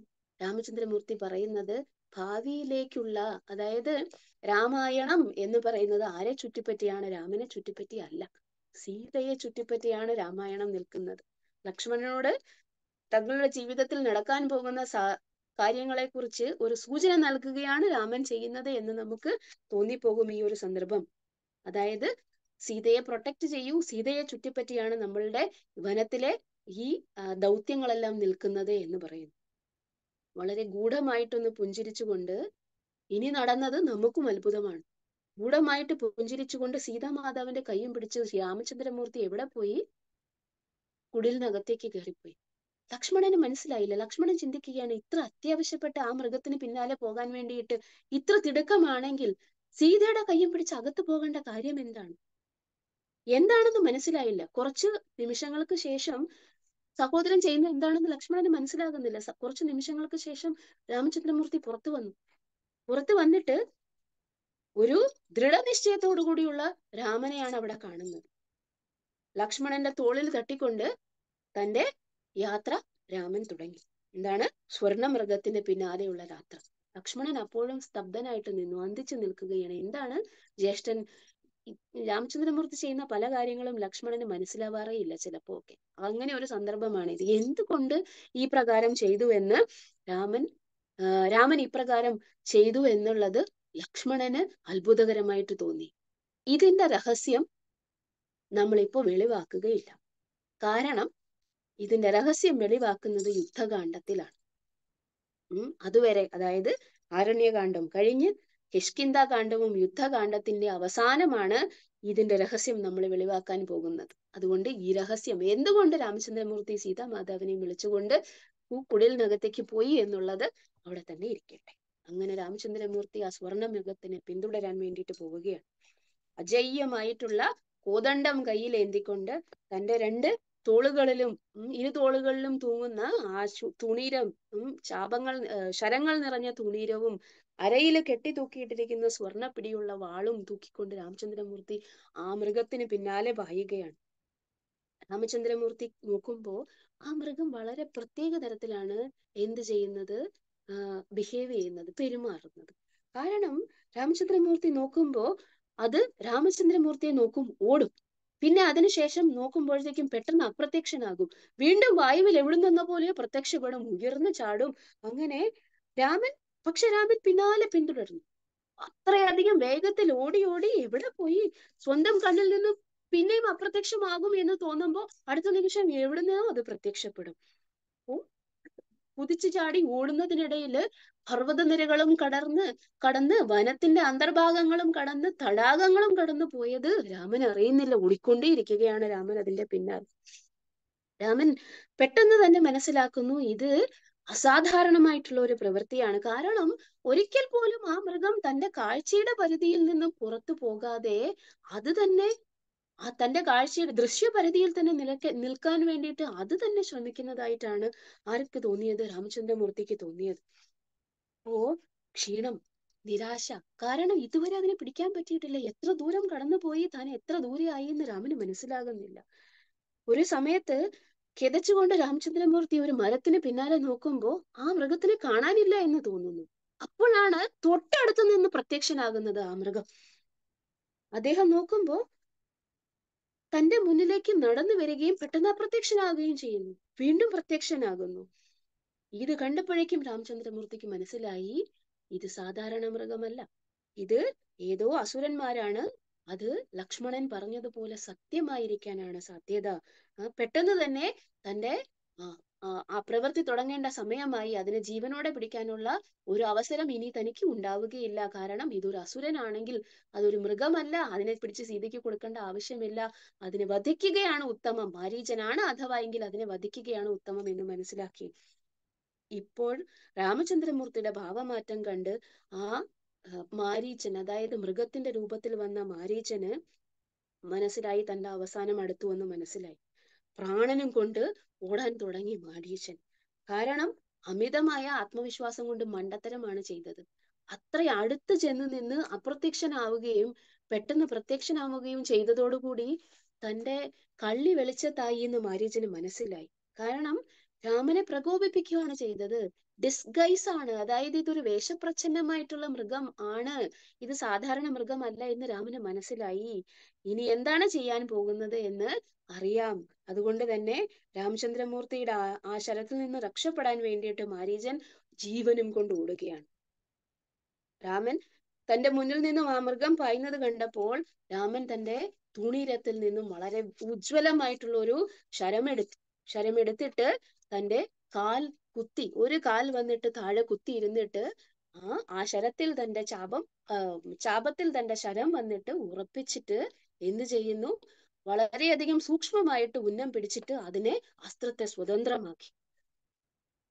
രാമചന്ദ്രമൂർത്തി പറയുന്നത് ഭാവിയിലേക്കുള്ള അതായത് രാമായണം എന്ന് പറയുന്നത് ആരെ ചുറ്റിപ്പറ്റിയാണ് രാമനെ ചുറ്റിപ്പറ്റി അല്ല സീതയെ ചുറ്റിപ്പറ്റിയാണ് രാമായണം നിൽക്കുന്നത് ലക്ഷ്മണനോട് തങ്ങളുടെ ജീവിതത്തിൽ നടക്കാൻ പോകുന്ന കാര്യങ്ങളെ കുറിച്ച് ഒരു സൂചന നൽകുകയാണ് രാമൻ ചെയ്യുന്നത് എന്ന് നമുക്ക് തോന്നിപ്പോകും ഈ ഒരു സന്ദർഭം അതായത് സീതയെ പ്രൊട്ടക്ട് ചെയ്യൂ സീതയെ ചുറ്റിപ്പറ്റിയാണ് നമ്മളുടെ വനത്തിലെ ഈ ദൗത്യങ്ങളെല്ലാം നിൽക്കുന്നത് എന്ന് പറയുന്നു വളരെ ഗൂഢമായിട്ടൊന്ന് പുഞ്ചിരിച്ചുകൊണ്ട് ഇനി നടന്നത് നമുക്കും അത്ഭുതമാണ് ഗൂഢമായിട്ട് പുഞ്ചിരിച്ചുകൊണ്ട് സീതാമാതാവിന്റെ കൈയും പിടിച്ച് രാമചന്ദ്രമൂർത്തി എവിടെ പോയി കുടിലിനകത്തേക്ക് കയറിപ്പോയി ലക്ഷ്മണന് മനസ്സിലായില്ല ലക്ഷ്മണൻ ചിന്തിക്കുകയാണ് ഇത്ര അത്യാവശ്യപ്പെട്ട ആ മൃഗത്തിന് പിന്നാലെ പോകാൻ വേണ്ടിയിട്ട് ഇത്ര തിടുക്കമാണെങ്കിൽ സീതയുടെ കയ്യും പിടിച്ച് അകത്ത് പോകേണ്ട കാര്യം എന്താണ് എന്താണെന്ന് മനസ്സിലായില്ല കുറച്ച് നിമിഷങ്ങൾക്ക് ശേഷം സഹോദരൻ ചെയ്യുന്ന എന്താണെന്ന് ലക്ഷ്മണന് മനസ്സിലാകുന്നില്ല കുറച്ച് നിമിഷങ്ങൾക്ക് ശേഷം രാമചന്ദ്രമൂർത്തി പുറത്തു വന്നു പുറത്തു വന്നിട്ട് ഒരു ദൃഢനിശ്ചയത്തോടു കൂടിയുള്ള രാമനെയാണ് അവിടെ കാണുന്നത് ലക്ഷ്മണന്റെ തോളിൽ തട്ടിക്കൊണ്ട് തന്റെ യാത്ര രാമൻ തുടങ്ങി എന്താണ് സ്വർണമൃഗത്തിന്റെ പിന്നാലെയുള്ള യാത്ര ലക്ഷ്മണൻ അപ്പോഴും സ്തബ്ധനായിട്ട് നിന്നു അന്തിച്ചു നിൽക്കുകയാണ് എന്താണ് ജ്യേഷ്ഠൻ രാമചന്ദ്രമൂർത്തി ചെയ്യുന്ന പല കാര്യങ്ങളും ലക്ഷ്മണന് മനസ്സിലാവാറേ ഇല്ല ചിലപ്പോ ഒക്കെ അങ്ങനെ ഒരു സന്ദർഭമാണ് ഇത് എന്തുകൊണ്ട് ഈ പ്രകാരം ചെയ്തു എന്ന് രാമൻ രാമൻ ഇപ്രകാരം ചെയ്തു എന്നുള്ളത് ലക്ഷ്മണന് അത്ഭുതകരമായിട്ട് തോന്നി ഇതിന്റെ രഹസ്യം നമ്മളിപ്പോ വെളിവാക്കുകയില്ല കാരണം ഇതിന്റെ രഹസ്യം വെളിവാക്കുന്നത് യുദ്ധകാന്ഡത്തിലാണ് അതുവരെ അതായത് ആരണ്യകാന്ഡം കഴിഞ്ഞ് കാണ്ഡവും യുദ്ധകാന്ഡത്തിന്റെ അവസാനമാണ് ഇതിന്റെ രഹസ്യം നമ്മൾ വെളിവാക്കാൻ പോകുന്നത് അതുകൊണ്ട് ഈ രഹസ്യം എന്തുകൊണ്ട് രാമചന്ദ്രമൂർത്തി സീതാമാതാവിനെ വിളിച്ചുകൊണ്ട് കുടിലിനകത്തേക്ക് പോയി എന്നുള്ളത് അവിടെ തന്നെ ഇരിക്കട്ടെ അങ്ങനെ രാമചന്ദ്രമൂർത്തി ആ മൃഗത്തിനെ പിന്തുടരാൻ വേണ്ടിയിട്ട് പോവുകയാണ് അജയ്യമായിട്ടുള്ള കോദണ്ഡം എന്തിക്കൊണ്ട് തന്റെ രണ്ട് തോളുകളിലും ഇരു തോളുകളിലും തൂങ്ങുന്ന ആ തുണീരം ശാപങ്ങൾ ശരങ്ങൾ നിറഞ്ഞ തുണീരവും അരയിൽ കെട്ടി തൂക്കിയിട്ടിരിക്കുന്ന പിടിയുള്ള വാളും തൂക്കിക്കൊണ്ട് രാമചന്ദ്രമൂർത്തി ആ മൃഗത്തിന് പിന്നാലെ പായുകയാണ് രാമചന്ദ്രമൂർത്തി നോക്കുമ്പോൾ ആ മൃഗം വളരെ പ്രത്യേക തരത്തിലാണ് എന്ത് ചെയ്യുന്നത് ബിഹേവ് ചെയ്യുന്നത് പെരുമാറുന്നത് കാരണം രാമചന്ദ്രമൂർത്തി നോക്കുമ്പോൾ അത് രാമചന്ദ്രമൂർത്തിയെ നോക്കും ഓടും പിന്നെ അതിനുശേഷം നോക്കുമ്പോഴത്തേക്കും പെട്ടെന്ന് അപ്രത്യക്ഷനാകും വീണ്ടും വായുവിൽ എവിടുന്നെന്ന പോലെയോ പ്രത്യക്ഷപ്പെടും ഉയർന്നു ചാടും അങ്ങനെ രാമൻ പക്ഷെ രാമൻ പിന്നാലെ പിന്തുടർന്നു അത്രയധികം വേഗത്തിൽ ഓടി ഓടി എവിടെ പോയി സ്വന്തം കണ്ണിൽ നിന്നും പിന്നെയും അപ്രത്യക്ഷമാകും എന്ന് തോന്നുമ്പോൾ അടുത്ത നിമിഷം എവിടുന്നോ അത് പ്രത്യക്ഷപ്പെടും കുതിച്ചു ചാടി ഓടുന്നതിനിടയിൽ നിരകളും കടർന്ന് കടന്ന് വനത്തിന്റെ അന്തർഭാഗങ്ങളും കടന്ന് തടാകങ്ങളും കടന്നു പോയത് രാമൻ അറിയുന്നില്ല ഓടിക്കൊണ്ടേയിരിക്കുകയാണ് രാമൻ അതിന്റെ പിന്നാലെ രാമൻ പെട്ടെന്ന് തന്നെ മനസ്സിലാക്കുന്നു ഇത് അസാധാരണമായിട്ടുള്ള ഒരു പ്രവൃത്തിയാണ് കാരണം ഒരിക്കൽ പോലും ആ മൃഗം തന്റെ കാഴ്ചയുടെ പരിധിയിൽ നിന്നും പുറത്തു പോകാതെ അത് തന്നെ ആ തന്റെ കാഴ്ചയുടെ ദൃശ്യപരിധിയിൽ തന്നെ നിലക്ക് നിൽക്കാൻ വേണ്ടിയിട്ട് അത് തന്നെ ശ്രമിക്കുന്നതായിട്ടാണ് ആർക്ക് തോന്നിയത് രാമചന്ദ്രമൂർത്തിക്ക് തോന്നിയത് ഓ ക്ഷീണം നിരാശ കാരണം ഇതുവരെ അതിനെ പിടിക്കാൻ പറ്റിയിട്ടില്ല എത്ര ദൂരം കടന്നുപോയി താൻ എത്ര ദൂരെയായി എന്ന് രാമന് മനസ്സിലാകുന്നില്ല ഒരു സമയത്ത് കിതച്ചുകൊണ്ട് രാമചന്ദ്രമൂർത്തി ഒരു മരത്തിന് പിന്നാലെ നോക്കുമ്പോ ആ മൃഗത്തിന് കാണാനില്ല എന്ന് തോന്നുന്നു അപ്പോഴാണ് തൊട്ടടുത്ത് നിന്ന് പ്രത്യക്ഷനാകുന്നത് ആ മൃഗം അദ്ദേഹം നോക്കുമ്പോ തന്റെ മുന്നിലേക്ക് നടന്നു വരികയും പെട്ടെന്ന് അപ്രത്യക്ഷനാകുകയും ചെയ്യുന്നു വീണ്ടും പ്രത്യക്ഷനാകുന്നു ഇത് കണ്ടപ്പോഴേക്കും രാമചന്ദ്രമൂർത്തിക്ക് മനസ്സിലായി ഇത് സാധാരണ മൃഗമല്ല ഇത് ഏതോ അസുരന്മാരാണ് അത് ലക്ഷ്മണൻ പറഞ്ഞതുപോലെ സത്യമായിരിക്കാനാണ് സാധ്യത പെട്ടെന്ന് തന്നെ തന്റെ ആ പ്രവൃത്തി തുടങ്ങേണ്ട സമയമായി അതിനെ ജീവനോടെ പിടിക്കാനുള്ള ഒരു അവസരം ഇനി തനിക്ക് ഉണ്ടാവുകയില്ല കാരണം ഇതൊരു അസുരനാണെങ്കിൽ അതൊരു മൃഗമല്ല അതിനെ പിടിച്ച് സീതയ്ക്ക് കൊടുക്കേണ്ട ആവശ്യമില്ല അതിനെ വധിക്കുകയാണ് ഉത്തമം മാരീചനാണ് അഥവാ എങ്കിൽ അതിനെ വധിക്കുകയാണ് ഉത്തമം എന്ന് മനസ്സിലാക്കി ഇപ്പോൾ രാമചന്ദ്രമൂർത്തിയുടെ ഭാവമാറ്റം കണ്ട് ആ മാരീച്ചൻ അതായത് മൃഗത്തിന്റെ രൂപത്തിൽ വന്ന മാരീച്ചന് മനസ്സിലായി തന്റെ അവസാനം അടുത്തു എന്ന് മനസ്സിലായി പ്രാണനും കൊണ്ട് ഓടാൻ തുടങ്ങി മാരീച്ചൻ കാരണം അമിതമായ ആത്മവിശ്വാസം കൊണ്ട് മണ്ടത്തരമാണ് ചെയ്തത് അത്ര അടുത്ത് ചെന്ന് നിന്ന് അപ്രത്യക്ഷനാവുകയും പെട്ടെന്ന് പ്രത്യക്ഷനാവുകയും ചെയ്തതോടുകൂടി തന്റെ കള്ളി വെളിച്ചത്തായി എന്ന് മാരീച്ചന് മനസ്സിലായി കാരണം രാമനെ പ്രകോപിപ്പിക്കുകയാണ് ചെയ്തത് ഡിസ്ഗൈസ് ആണ് അതായത് ഇതൊരു വേഷപ്രച്ഛന്നമായിട്ടുള്ള മൃഗം ആണ് ഇത് സാധാരണ മൃഗമല്ല എന്ന് രാമന് മനസ്സിലായി ഇനി എന്താണ് ചെയ്യാൻ പോകുന്നത് എന്ന് അറിയാം അതുകൊണ്ട് തന്നെ രാമചന്ദ്രമൂർത്തിയുടെ ആ ശരത്തിൽ നിന്ന് രക്ഷപ്പെടാൻ വേണ്ടിയിട്ട് മാരീജൻ ജീവനും കൊണ്ട് ഓടുകയാണ് രാമൻ തന്റെ മുന്നിൽ നിന്നും ആ മൃഗം പായുന്നത് കണ്ടപ്പോൾ രാമൻ തന്റെ തുണീരത്തിൽ നിന്നും വളരെ ഉജ്ജ്വലമായിട്ടുള്ള ഒരു ശരമെടുത്തു ശരമെടുത്തിട്ട് തന്റെ കാൽ കുത്തി ഒരു കാൽ വന്നിട്ട് താഴെ കുത്തി ഇരുന്നിട്ട് ആ ആ ശരത്തിൽ തന്റെ ചാപം ചാപത്തിൽ തന്റെ ശരം വന്നിട്ട് ഉറപ്പിച്ചിട്ട് എന്ത് ചെയ്യുന്നു വളരെയധികം സൂക്ഷ്മമായിട്ട് ഉന്നം പിടിച്ചിട്ട് അതിനെ അസ്ത്രത്തെ സ്വതന്ത്രമാക്കി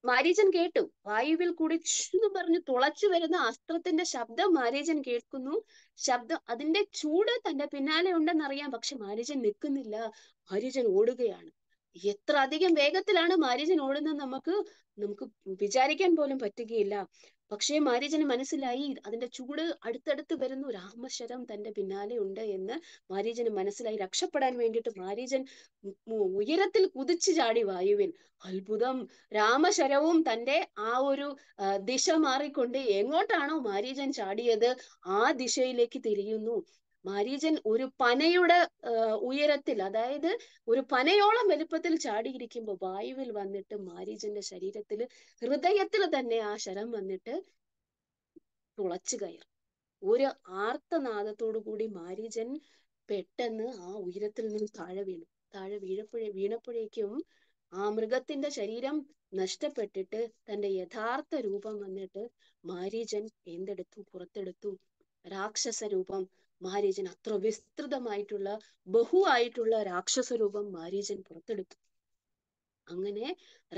മാരീജൻ കേട്ടു വായുവിൽ കൂടി പറഞ്ഞു തുളച്ചു വരുന്ന അസ്ത്രത്തിന്റെ ശബ്ദം മാരീജൻ കേൾക്കുന്നു ശബ്ദം അതിന്റെ ചൂട് തന്റെ പിന്നാലെ ഉണ്ടെന്നറിയാം പക്ഷെ മാരീജൻ നിൽക്കുന്നില്ല മാരീജൻ ഓടുകയാണ് എത്ര അധികം വേഗത്തിലാണ് മാരീചൻ ഓടുന്നത് നമുക്ക് നമുക്ക് വിചാരിക്കാൻ പോലും പറ്റുകയില്ല പക്ഷേ മാരീചന് മനസ്സിലായി അതിന്റെ ചൂട് അടുത്തടുത്ത് വരുന്നു രാമശരം തന്റെ പിന്നാലെ ഉണ്ട് എന്ന് മാരീചന് മനസ്സിലായി രക്ഷപ്പെടാൻ വേണ്ടിയിട്ട് മാരീചൻ ഉയരത്തിൽ കുതിച്ചു ചാടി വായുവിൽ അത്ഭുതം രാമശരവും തന്റെ ആ ഒരു ദിശ മാറിക്കൊണ്ട് എങ്ങോട്ടാണോ മാരീചൻ ചാടിയത് ആ ദിശയിലേക്ക് തിരിയുന്നു മാരീചൻ ഒരു പനയുടെ ഉയരത്തിൽ അതായത് ഒരു പനയോളം വലുപ്പത്തിൽ ചാടിയിരിക്കുമ്പോൾ വായുവിൽ വന്നിട്ട് മാരീചന്റെ ശരീരത്തിൽ ഹൃദയത്തിൽ തന്നെ ആ ശരം വന്നിട്ട് തുളച്ചു കയറും ഒരു ആർത്തനാദത്തോടു കൂടി മാരീചൻ പെട്ടെന്ന് ആ ഉയരത്തിൽ നിന്ന് താഴെ വീണു താഴെ വീഴപ്പോഴേ വീണപ്പോഴേക്കും ആ മൃഗത്തിന്റെ ശരീരം നഷ്ടപ്പെട്ടിട്ട് തന്റെ യഥാർത്ഥ രൂപം വന്നിട്ട് മാരീചൻ എന്തെടുത്തു പുറത്തെടുത്തു രാക്ഷസ രൂപം മാരീചൻ അത്ര വിസ്തൃതമായിട്ടുള്ള ബഹു ആയിട്ടുള്ള രാക്ഷസ രൂപം മാരീചൻ പുറത്തെടുത്തു അങ്ങനെ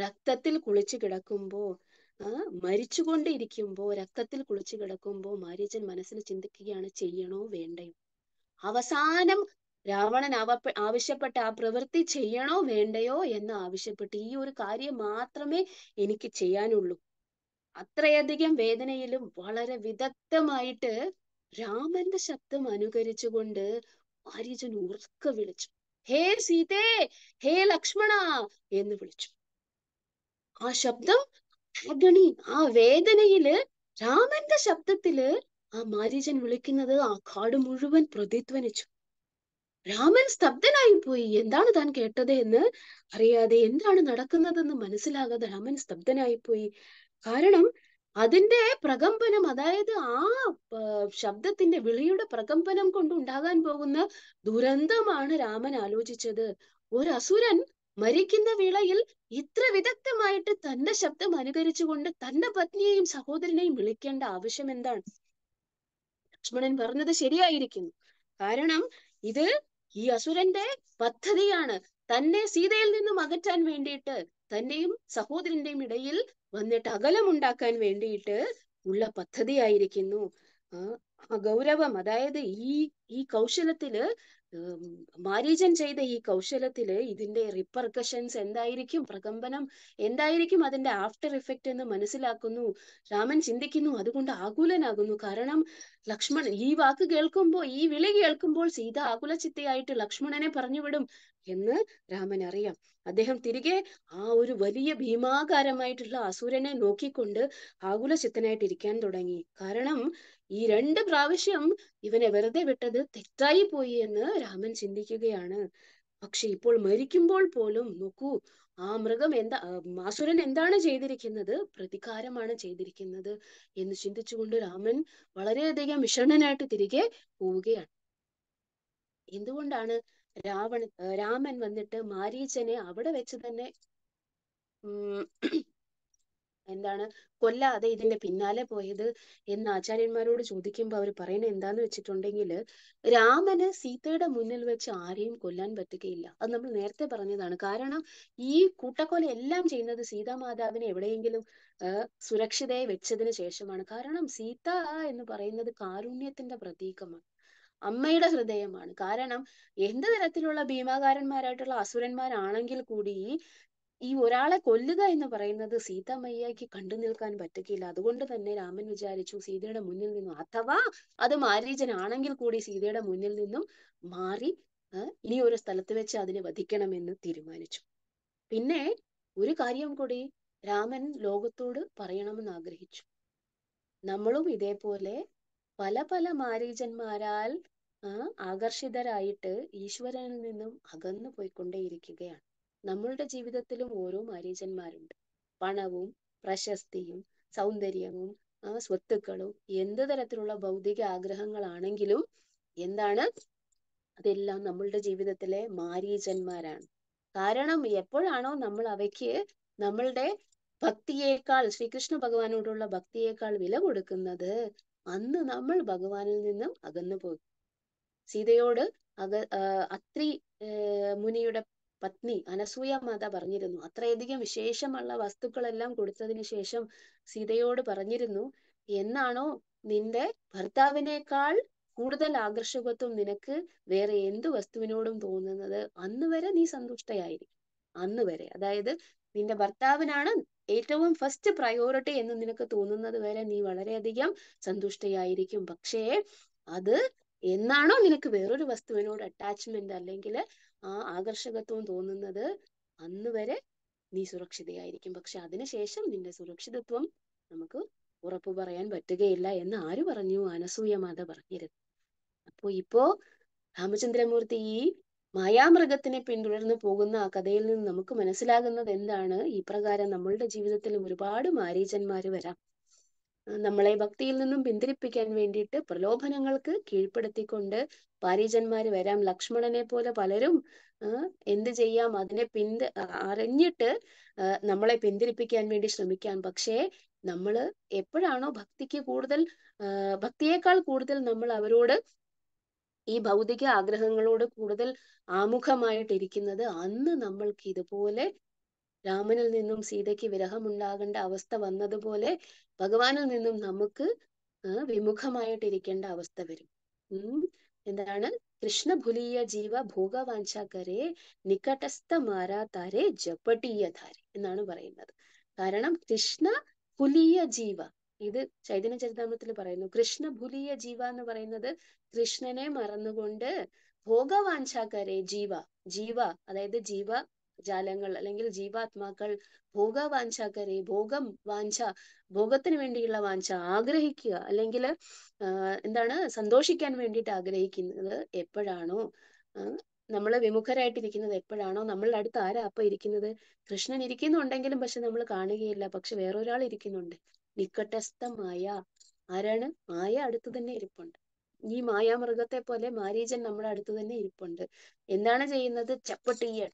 രക്തത്തിൽ കുളിച്ചു കിടക്കുമ്പോ ആ മരിച്ചുകൊണ്ടിരിക്കുമ്പോ രക്തത്തിൽ കുളിച്ചു കിടക്കുമ്പോ മാരീചൻ മനസ്സിൽ ചിന്തിക്കുകയാണ് ചെയ്യണോ വേണ്ടയോ അവസാനം രാവണൻ അവ ആവശ്യപ്പെട്ട ആ പ്രവൃത്തി ചെയ്യണോ വേണ്ടയോ എന്ന് ആവശ്യപ്പെട്ട് ഈ ഒരു കാര്യം മാത്രമേ എനിക്ക് ചെയ്യാനുള്ളൂ അത്രയധികം വേദനയിലും വളരെ വിദഗ്ധമായിട്ട് രാമന്റെ ശബ്ദം അനുകരിച്ചുകൊണ്ട് ആര്യജൻ ഉറക്ക വിളിച്ചു ഹേ സീതേ ഹേ ലക്ഷ്മണ എന്ന് വിളിച്ചു ആ ശബ്ദം അഗണി ആ വേദനയില് രാമന്റെ ശബ്ദത്തില് ആ മാരീജൻ വിളിക്കുന്നത് ആ കാട് മുഴുവൻ പ്രതിധ്വനിച്ചു രാമൻ സ്തബ്ധനായി പോയി എന്താണ് താൻ കേട്ടത് എന്ന് അറിയാതെ എന്താണ് നടക്കുന്നതെന്ന് മനസ്സിലാകാതെ രാമൻ സ്തബ്ധനായി പോയി കാരണം അതിന്റെ പ്രകമ്പനം അതായത് ആ ശബ്ദത്തിന്റെ വിളിയുടെ പ്രകമ്പനം കൊണ്ട് ഉണ്ടാകാൻ പോകുന്ന ദുരന്തമാണ് രാമൻ ആലോചിച്ചത് ഒരു അസുരൻ മരിക്കുന്ന വേളയിൽ ഇത്ര വിദഗ്ധമായിട്ട് തന്റെ ശബ്ദം അനുകരിച്ചുകൊണ്ട് തന്റെ പത്നിയെയും സഹോദരനെയും വിളിക്കേണ്ട ആവശ്യം എന്താണ് ലക്ഷ്മണൻ പറഞ്ഞത് ശരിയായിരിക്കുന്നു കാരണം ഇത് ഈ അസുരന്റെ പദ്ധതിയാണ് തന്നെ സീതയിൽ നിന്നും അകറ്റാൻ വേണ്ടിയിട്ട് തന്റെയും സഹോദരന്റെയും ഇടയിൽ വന്നിട്ട് അകലമുണ്ടാക്കാൻ വേണ്ടിയിട്ട് ഉള്ള പദ്ധതിയായിരിക്കുന്നു ആ ഗൗരവം അതായത് ഈ ഈ കൗശലത്തില് മാരീജൻ ചെയ്ത ഈ കൗശലത്തില് ഇതിന്റെ റിപ്പർക്കഷൻസ് എന്തായിരിക്കും പ്രകമ്പനം എന്തായിരിക്കും അതിന്റെ ആഫ്റ്റർ ഇഫക്റ്റ് എന്ന് മനസ്സിലാക്കുന്നു രാമൻ ചിന്തിക്കുന്നു അതുകൊണ്ട് ആകുലനാകുന്നു കാരണം ലക്ഷ്മണൻ ഈ വാക്ക് കേൾക്കുമ്പോൾ ഈ വിളി കേൾക്കുമ്പോൾ സീത ആകുല ചിത്തയായിട്ട് ലക്ഷ്മണനെ പറഞ്ഞുവിടും എന്ന് രാമൻ അറിയാം അദ്ദേഹം തിരികെ ആ ഒരു വലിയ ഭീമാകാരമായിട്ടുള്ള അസുരനെ നോക്കിക്കൊണ്ട് ആകുലചിത്തനായിട്ടിരിക്കാൻ തുടങ്ങി കാരണം ഈ രണ്ട് പ്രാവശ്യം ഇവനെ വെറുതെ വിട്ടത് തെറ്റായി പോയി എന്ന് രാമൻ ചിന്തിക്കുകയാണ് പക്ഷെ ഇപ്പോൾ മരിക്കുമ്പോൾ പോലും നോക്കൂ ആ മൃഗം എന്താ മാസുരൻ എന്താണ് ചെയ്തിരിക്കുന്നത് പ്രതികാരമാണ് ചെയ്തിരിക്കുന്നത് എന്ന് ചിന്തിച്ചുകൊണ്ട് രാമൻ വളരെയധികം വിഷണ്ണനായിട്ട് തിരികെ പോവുകയാണ് എന്തുകൊണ്ടാണ് രാവൺ രാമൻ വന്നിട്ട് മാരീച്ചനെ അവിടെ വെച്ച് തന്നെ എന്താണ് കൊല്ലാതെ ഇതിന്റെ പിന്നാലെ പോയത് എന്ന് ആചാര്യന്മാരോട് ചോദിക്കുമ്പോൾ അവർ പറയുന്നത് എന്താന്ന് വെച്ചിട്ടുണ്ടെങ്കിൽ രാമന് സീതയുടെ മുന്നിൽ വെച്ച് ആരെയും കൊല്ലാൻ പറ്റുകയില്ല അത് നമ്മൾ നേരത്തെ പറഞ്ഞതാണ് കാരണം ഈ കൂട്ടക്കൊല എല്ലാം ചെയ്യുന്നത് സീതാമാതാവിനെ എവിടെയെങ്കിലും സുരക്ഷിതയെ വെച്ചതിന് ശേഷമാണ് കാരണം സീത എന്ന് പറയുന്നത് കാരുണ്യത്തിന്റെ പ്രതീകമാണ് അമ്മയുടെ ഹൃദയമാണ് കാരണം എന്ത് തരത്തിലുള്ള ഭീമാകാരന്മാരായിട്ടുള്ള അസുരന്മാരാണെങ്കിൽ കൂടി ഈ ഒരാളെ കൊല്ലുക എന്ന് പറയുന്നത് സീതമ്മയ്യയ്ക്ക് കണ്ടു നിൽക്കാൻ പറ്റുകയില്ല അതുകൊണ്ട് തന്നെ രാമൻ വിചാരിച്ചു സീതയുടെ മുന്നിൽ നിന്നും അഥവാ അത് മാരീചനാണെങ്കിൽ കൂടി സീതയുടെ മുന്നിൽ നിന്നും മാറി ഇനി ഒരു സ്ഥലത്ത് വെച്ച് അതിനെ വധിക്കണമെന്ന് തീരുമാനിച്ചു പിന്നെ ഒരു കാര്യം കൂടി രാമൻ ലോകത്തോട് പറയണമെന്ന് ആഗ്രഹിച്ചു നമ്മളും ഇതേപോലെ പല പല മാരീചന്മാരാൽ ആകർഷിതരായിട്ട് ഈശ്വരനിൽ നിന്നും അകന്നു പോയിക്കൊണ്ടേയിരിക്കുകയാണ് നമ്മളുടെ ജീവിതത്തിലും ഓരോ മാരീചന്മാരുണ്ട് പണവും പ്രശസ്തിയും സൗന്ദര്യവും ആ സ്വത്തുക്കളും എന്ത് തരത്തിലുള്ള ഭൗതിക ആഗ്രഹങ്ങളാണെങ്കിലും എന്താണ് അതെല്ലാം നമ്മളുടെ ജീവിതത്തിലെ മാരീചന്മാരാണ് കാരണം എപ്പോഴാണോ നമ്മൾ അവയ്ക്ക് നമ്മളുടെ ഭക്തിയേക്കാൾ ശ്രീകൃഷ്ണ ഭഗവാനോടുള്ള ഭക്തിയേക്കാൾ വില കൊടുക്കുന്നത് അന്ന് നമ്മൾ ഭഗവാനിൽ നിന്നും അകന്നു പോകും സീതയോട് അക അത്രി മുനിയുടെ പത്നി അനസൂയ മാത പറഞ്ഞിരുന്നു അത്രയധികം വിശേഷമുള്ള വസ്തുക്കളെല്ലാം കൊടുത്തതിന് ശേഷം സീതയോട് പറഞ്ഞിരുന്നു എന്നാണോ നിന്റെ ഭർത്താവിനേക്കാൾ കൂടുതൽ ആകർഷകത്വം നിനക്ക് വേറെ എന്ത് വസ്തുവിനോടും തോന്നുന്നത് അന്ന് വരെ നീ സന്തുഷ്ടയായിരിക്കും അന്ന് വരെ അതായത് നിന്റെ ഭർത്താവിനാണ് ഏറ്റവും ഫസ്റ്റ് പ്രയോറിറ്റി എന്ന് നിനക്ക് തോന്നുന്നത് വരെ നീ വളരെയധികം സന്തുഷ്ടയായിരിക്കും പക്ഷേ അത് എന്നാണോ നിനക്ക് വേറൊരു വസ്തുവിനോട് അറ്റാച്ച്മെന്റ് അല്ലെങ്കിൽ ആ ആകർഷകത്വം തോന്നുന്നത് അന്ന് വരെ നീ സുരക്ഷിതയായിരിക്കും പക്ഷെ അതിനുശേഷം നിന്റെ സുരക്ഷിതത്വം നമുക്ക് ഉറപ്പു പറയാൻ പറ്റുകയില്ല എന്ന് ആര് പറഞ്ഞു അനസൂയ മാത പറഞ്ഞിരുന്നു അപ്പോ ഇപ്പോ രാമചന്ദ്രമൂർത്തി ഈ മായാമൃഗത്തിനെ പിന്തുടർന്ന് പോകുന്ന ആ കഥയിൽ നിന്ന് നമുക്ക് മനസ്സിലാകുന്നത് എന്താണ് ഇപ്രകാരം നമ്മളുടെ ജീവിതത്തിലും ഒരുപാട് മാരീചന്മാര് വരാം നമ്മളെ ഭക്തിയിൽ നിന്നും പിന്തിരിപ്പിക്കാൻ വേണ്ടിയിട്ട് പ്രലോഭനങ്ങൾക്ക് കീഴ്പ്പെടുത്തിക്കൊണ്ട് പാരീജന്മാര് വരാം ലക്ഷ്മണനെ പോലെ പലരും എന്ത് ചെയ്യാം അതിനെ പിന്ത അറിഞ്ഞിട്ട് നമ്മളെ പിന്തിരിപ്പിക്കാൻ വേണ്ടി ശ്രമിക്കാം പക്ഷേ നമ്മൾ എപ്പോഴാണോ ഭക്തിക്ക് കൂടുതൽ ഭക്തിയേക്കാൾ കൂടുതൽ നമ്മൾ അവരോട് ഈ ഭൗതിക ആഗ്രഹങ്ങളോട് കൂടുതൽ ആമുഖമായിട്ടിരിക്കുന്നത് അന്ന് നമ്മൾക്ക് ഇതുപോലെ രാമനിൽ നിന്നും സീതയ്ക്ക് വിരഹമുണ്ടാകേണ്ട അവസ്ഥ വന്നതുപോലെ ഭഗവാനിൽ നിന്നും നമുക്ക് വിമുഖമായിട്ടിരിക്കേണ്ട അവസ്ഥ വരും ഉം എന്താണ് കൃഷ്ണഭുലീയ ജീവ ഭോഗവാഞ്ചാകരെ നികടസ്ഥ മാരാതാരെ ജപടീയധാരെ എന്നാണ് പറയുന്നത് കാരണം കൃഷ്ണ പുലിയ ജീവ ഇത് ചൈതന്യ പറയുന്നു കൃഷ്ണ ജീവ എന്ന് പറയുന്നത് കൃഷ്ണനെ മറന്നുകൊണ്ട് ഭോഗവാഞ്ചാകരെ ജീവ ജീവ അതായത് ജീവ ജാലങ്ങൾ അല്ലെങ്കിൽ ജീവാത്മാക്കൾ ഭോഗവാഞ്ചാക്കരെ ഭോഗം വാഞ്ച ഭോഗത്തിന് വേണ്ടിയുള്ള വാഞ്ച ആഗ്രഹിക്കുക അല്ലെങ്കിൽ എന്താണ് സന്തോഷിക്കാൻ വേണ്ടിയിട്ട് ആഗ്രഹിക്കുന്നത് എപ്പോഴാണോ നമ്മൾ വിമുഖരായിട്ടിരിക്കുന്നത് എപ്പോഴാണോ നമ്മളുടെ അടുത്ത് ആരാ അപ്പൊ ഇരിക്കുന്നത് കൃഷ്ണൻ ഇരിക്കുന്നുണ്ടെങ്കിലും പക്ഷെ നമ്മൾ കാണുകയില്ല പക്ഷെ വേറൊരാൾ ഇരിക്കുന്നുണ്ട് നിക്കട്ടസ്ഥ മായ ആരാണ് മായ അടുത്ത് തന്നെ ഇരിപ്പുണ്ട് ഈ മായാമൃഗത്തെ പോലെ മാരീചൻ നമ്മുടെ അടുത്ത് തന്നെ ഇരിപ്പുണ്ട് എന്താണ് ചെയ്യുന്നത് ചപ്പട്ടിയാണ്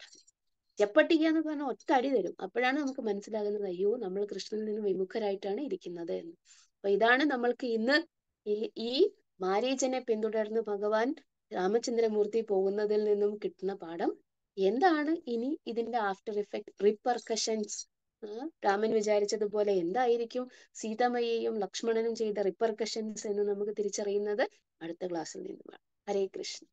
ഒറ്റപ്പട്ടിക എന്ന് പറഞ്ഞാൽ ഒറ്റ അടി തരും അപ്പോഴാണ് നമുക്ക് മനസ്സിലാകുന്നത് അയ്യോ നമ്മൾ കൃഷ്ണനിൽ നിന്ന് വിമുഖരായിട്ടാണ് ഇരിക്കുന്നത് എന്ന് അപ്പൊ ഇതാണ് നമ്മൾക്ക് ഇന്ന് ഈ ഈ പിന്തുടർന്ന് ഭഗവാൻ രാമചന്ദ്രമൂർത്തി പോകുന്നതിൽ നിന്നും കിട്ടുന്ന പാഠം എന്താണ് ഇനി ഇതിന്റെ ആഫ്റ്റർ ഇഫക്റ്റ് റിപ്പർക്കഷൻസ് രാമൻ വിചാരിച്ചതുപോലെ എന്തായിരിക്കും സീതമ്മയെയും ലക്ഷ്മണനും ചെയ്ത റിപ്പർക്കഷൻസ് എന്ന് നമുക്ക് തിരിച്ചറിയുന്നത് അടുത്ത ക്ലാസ്സിൽ നിന്നുമാണ് ഹരേ കൃഷ്ണ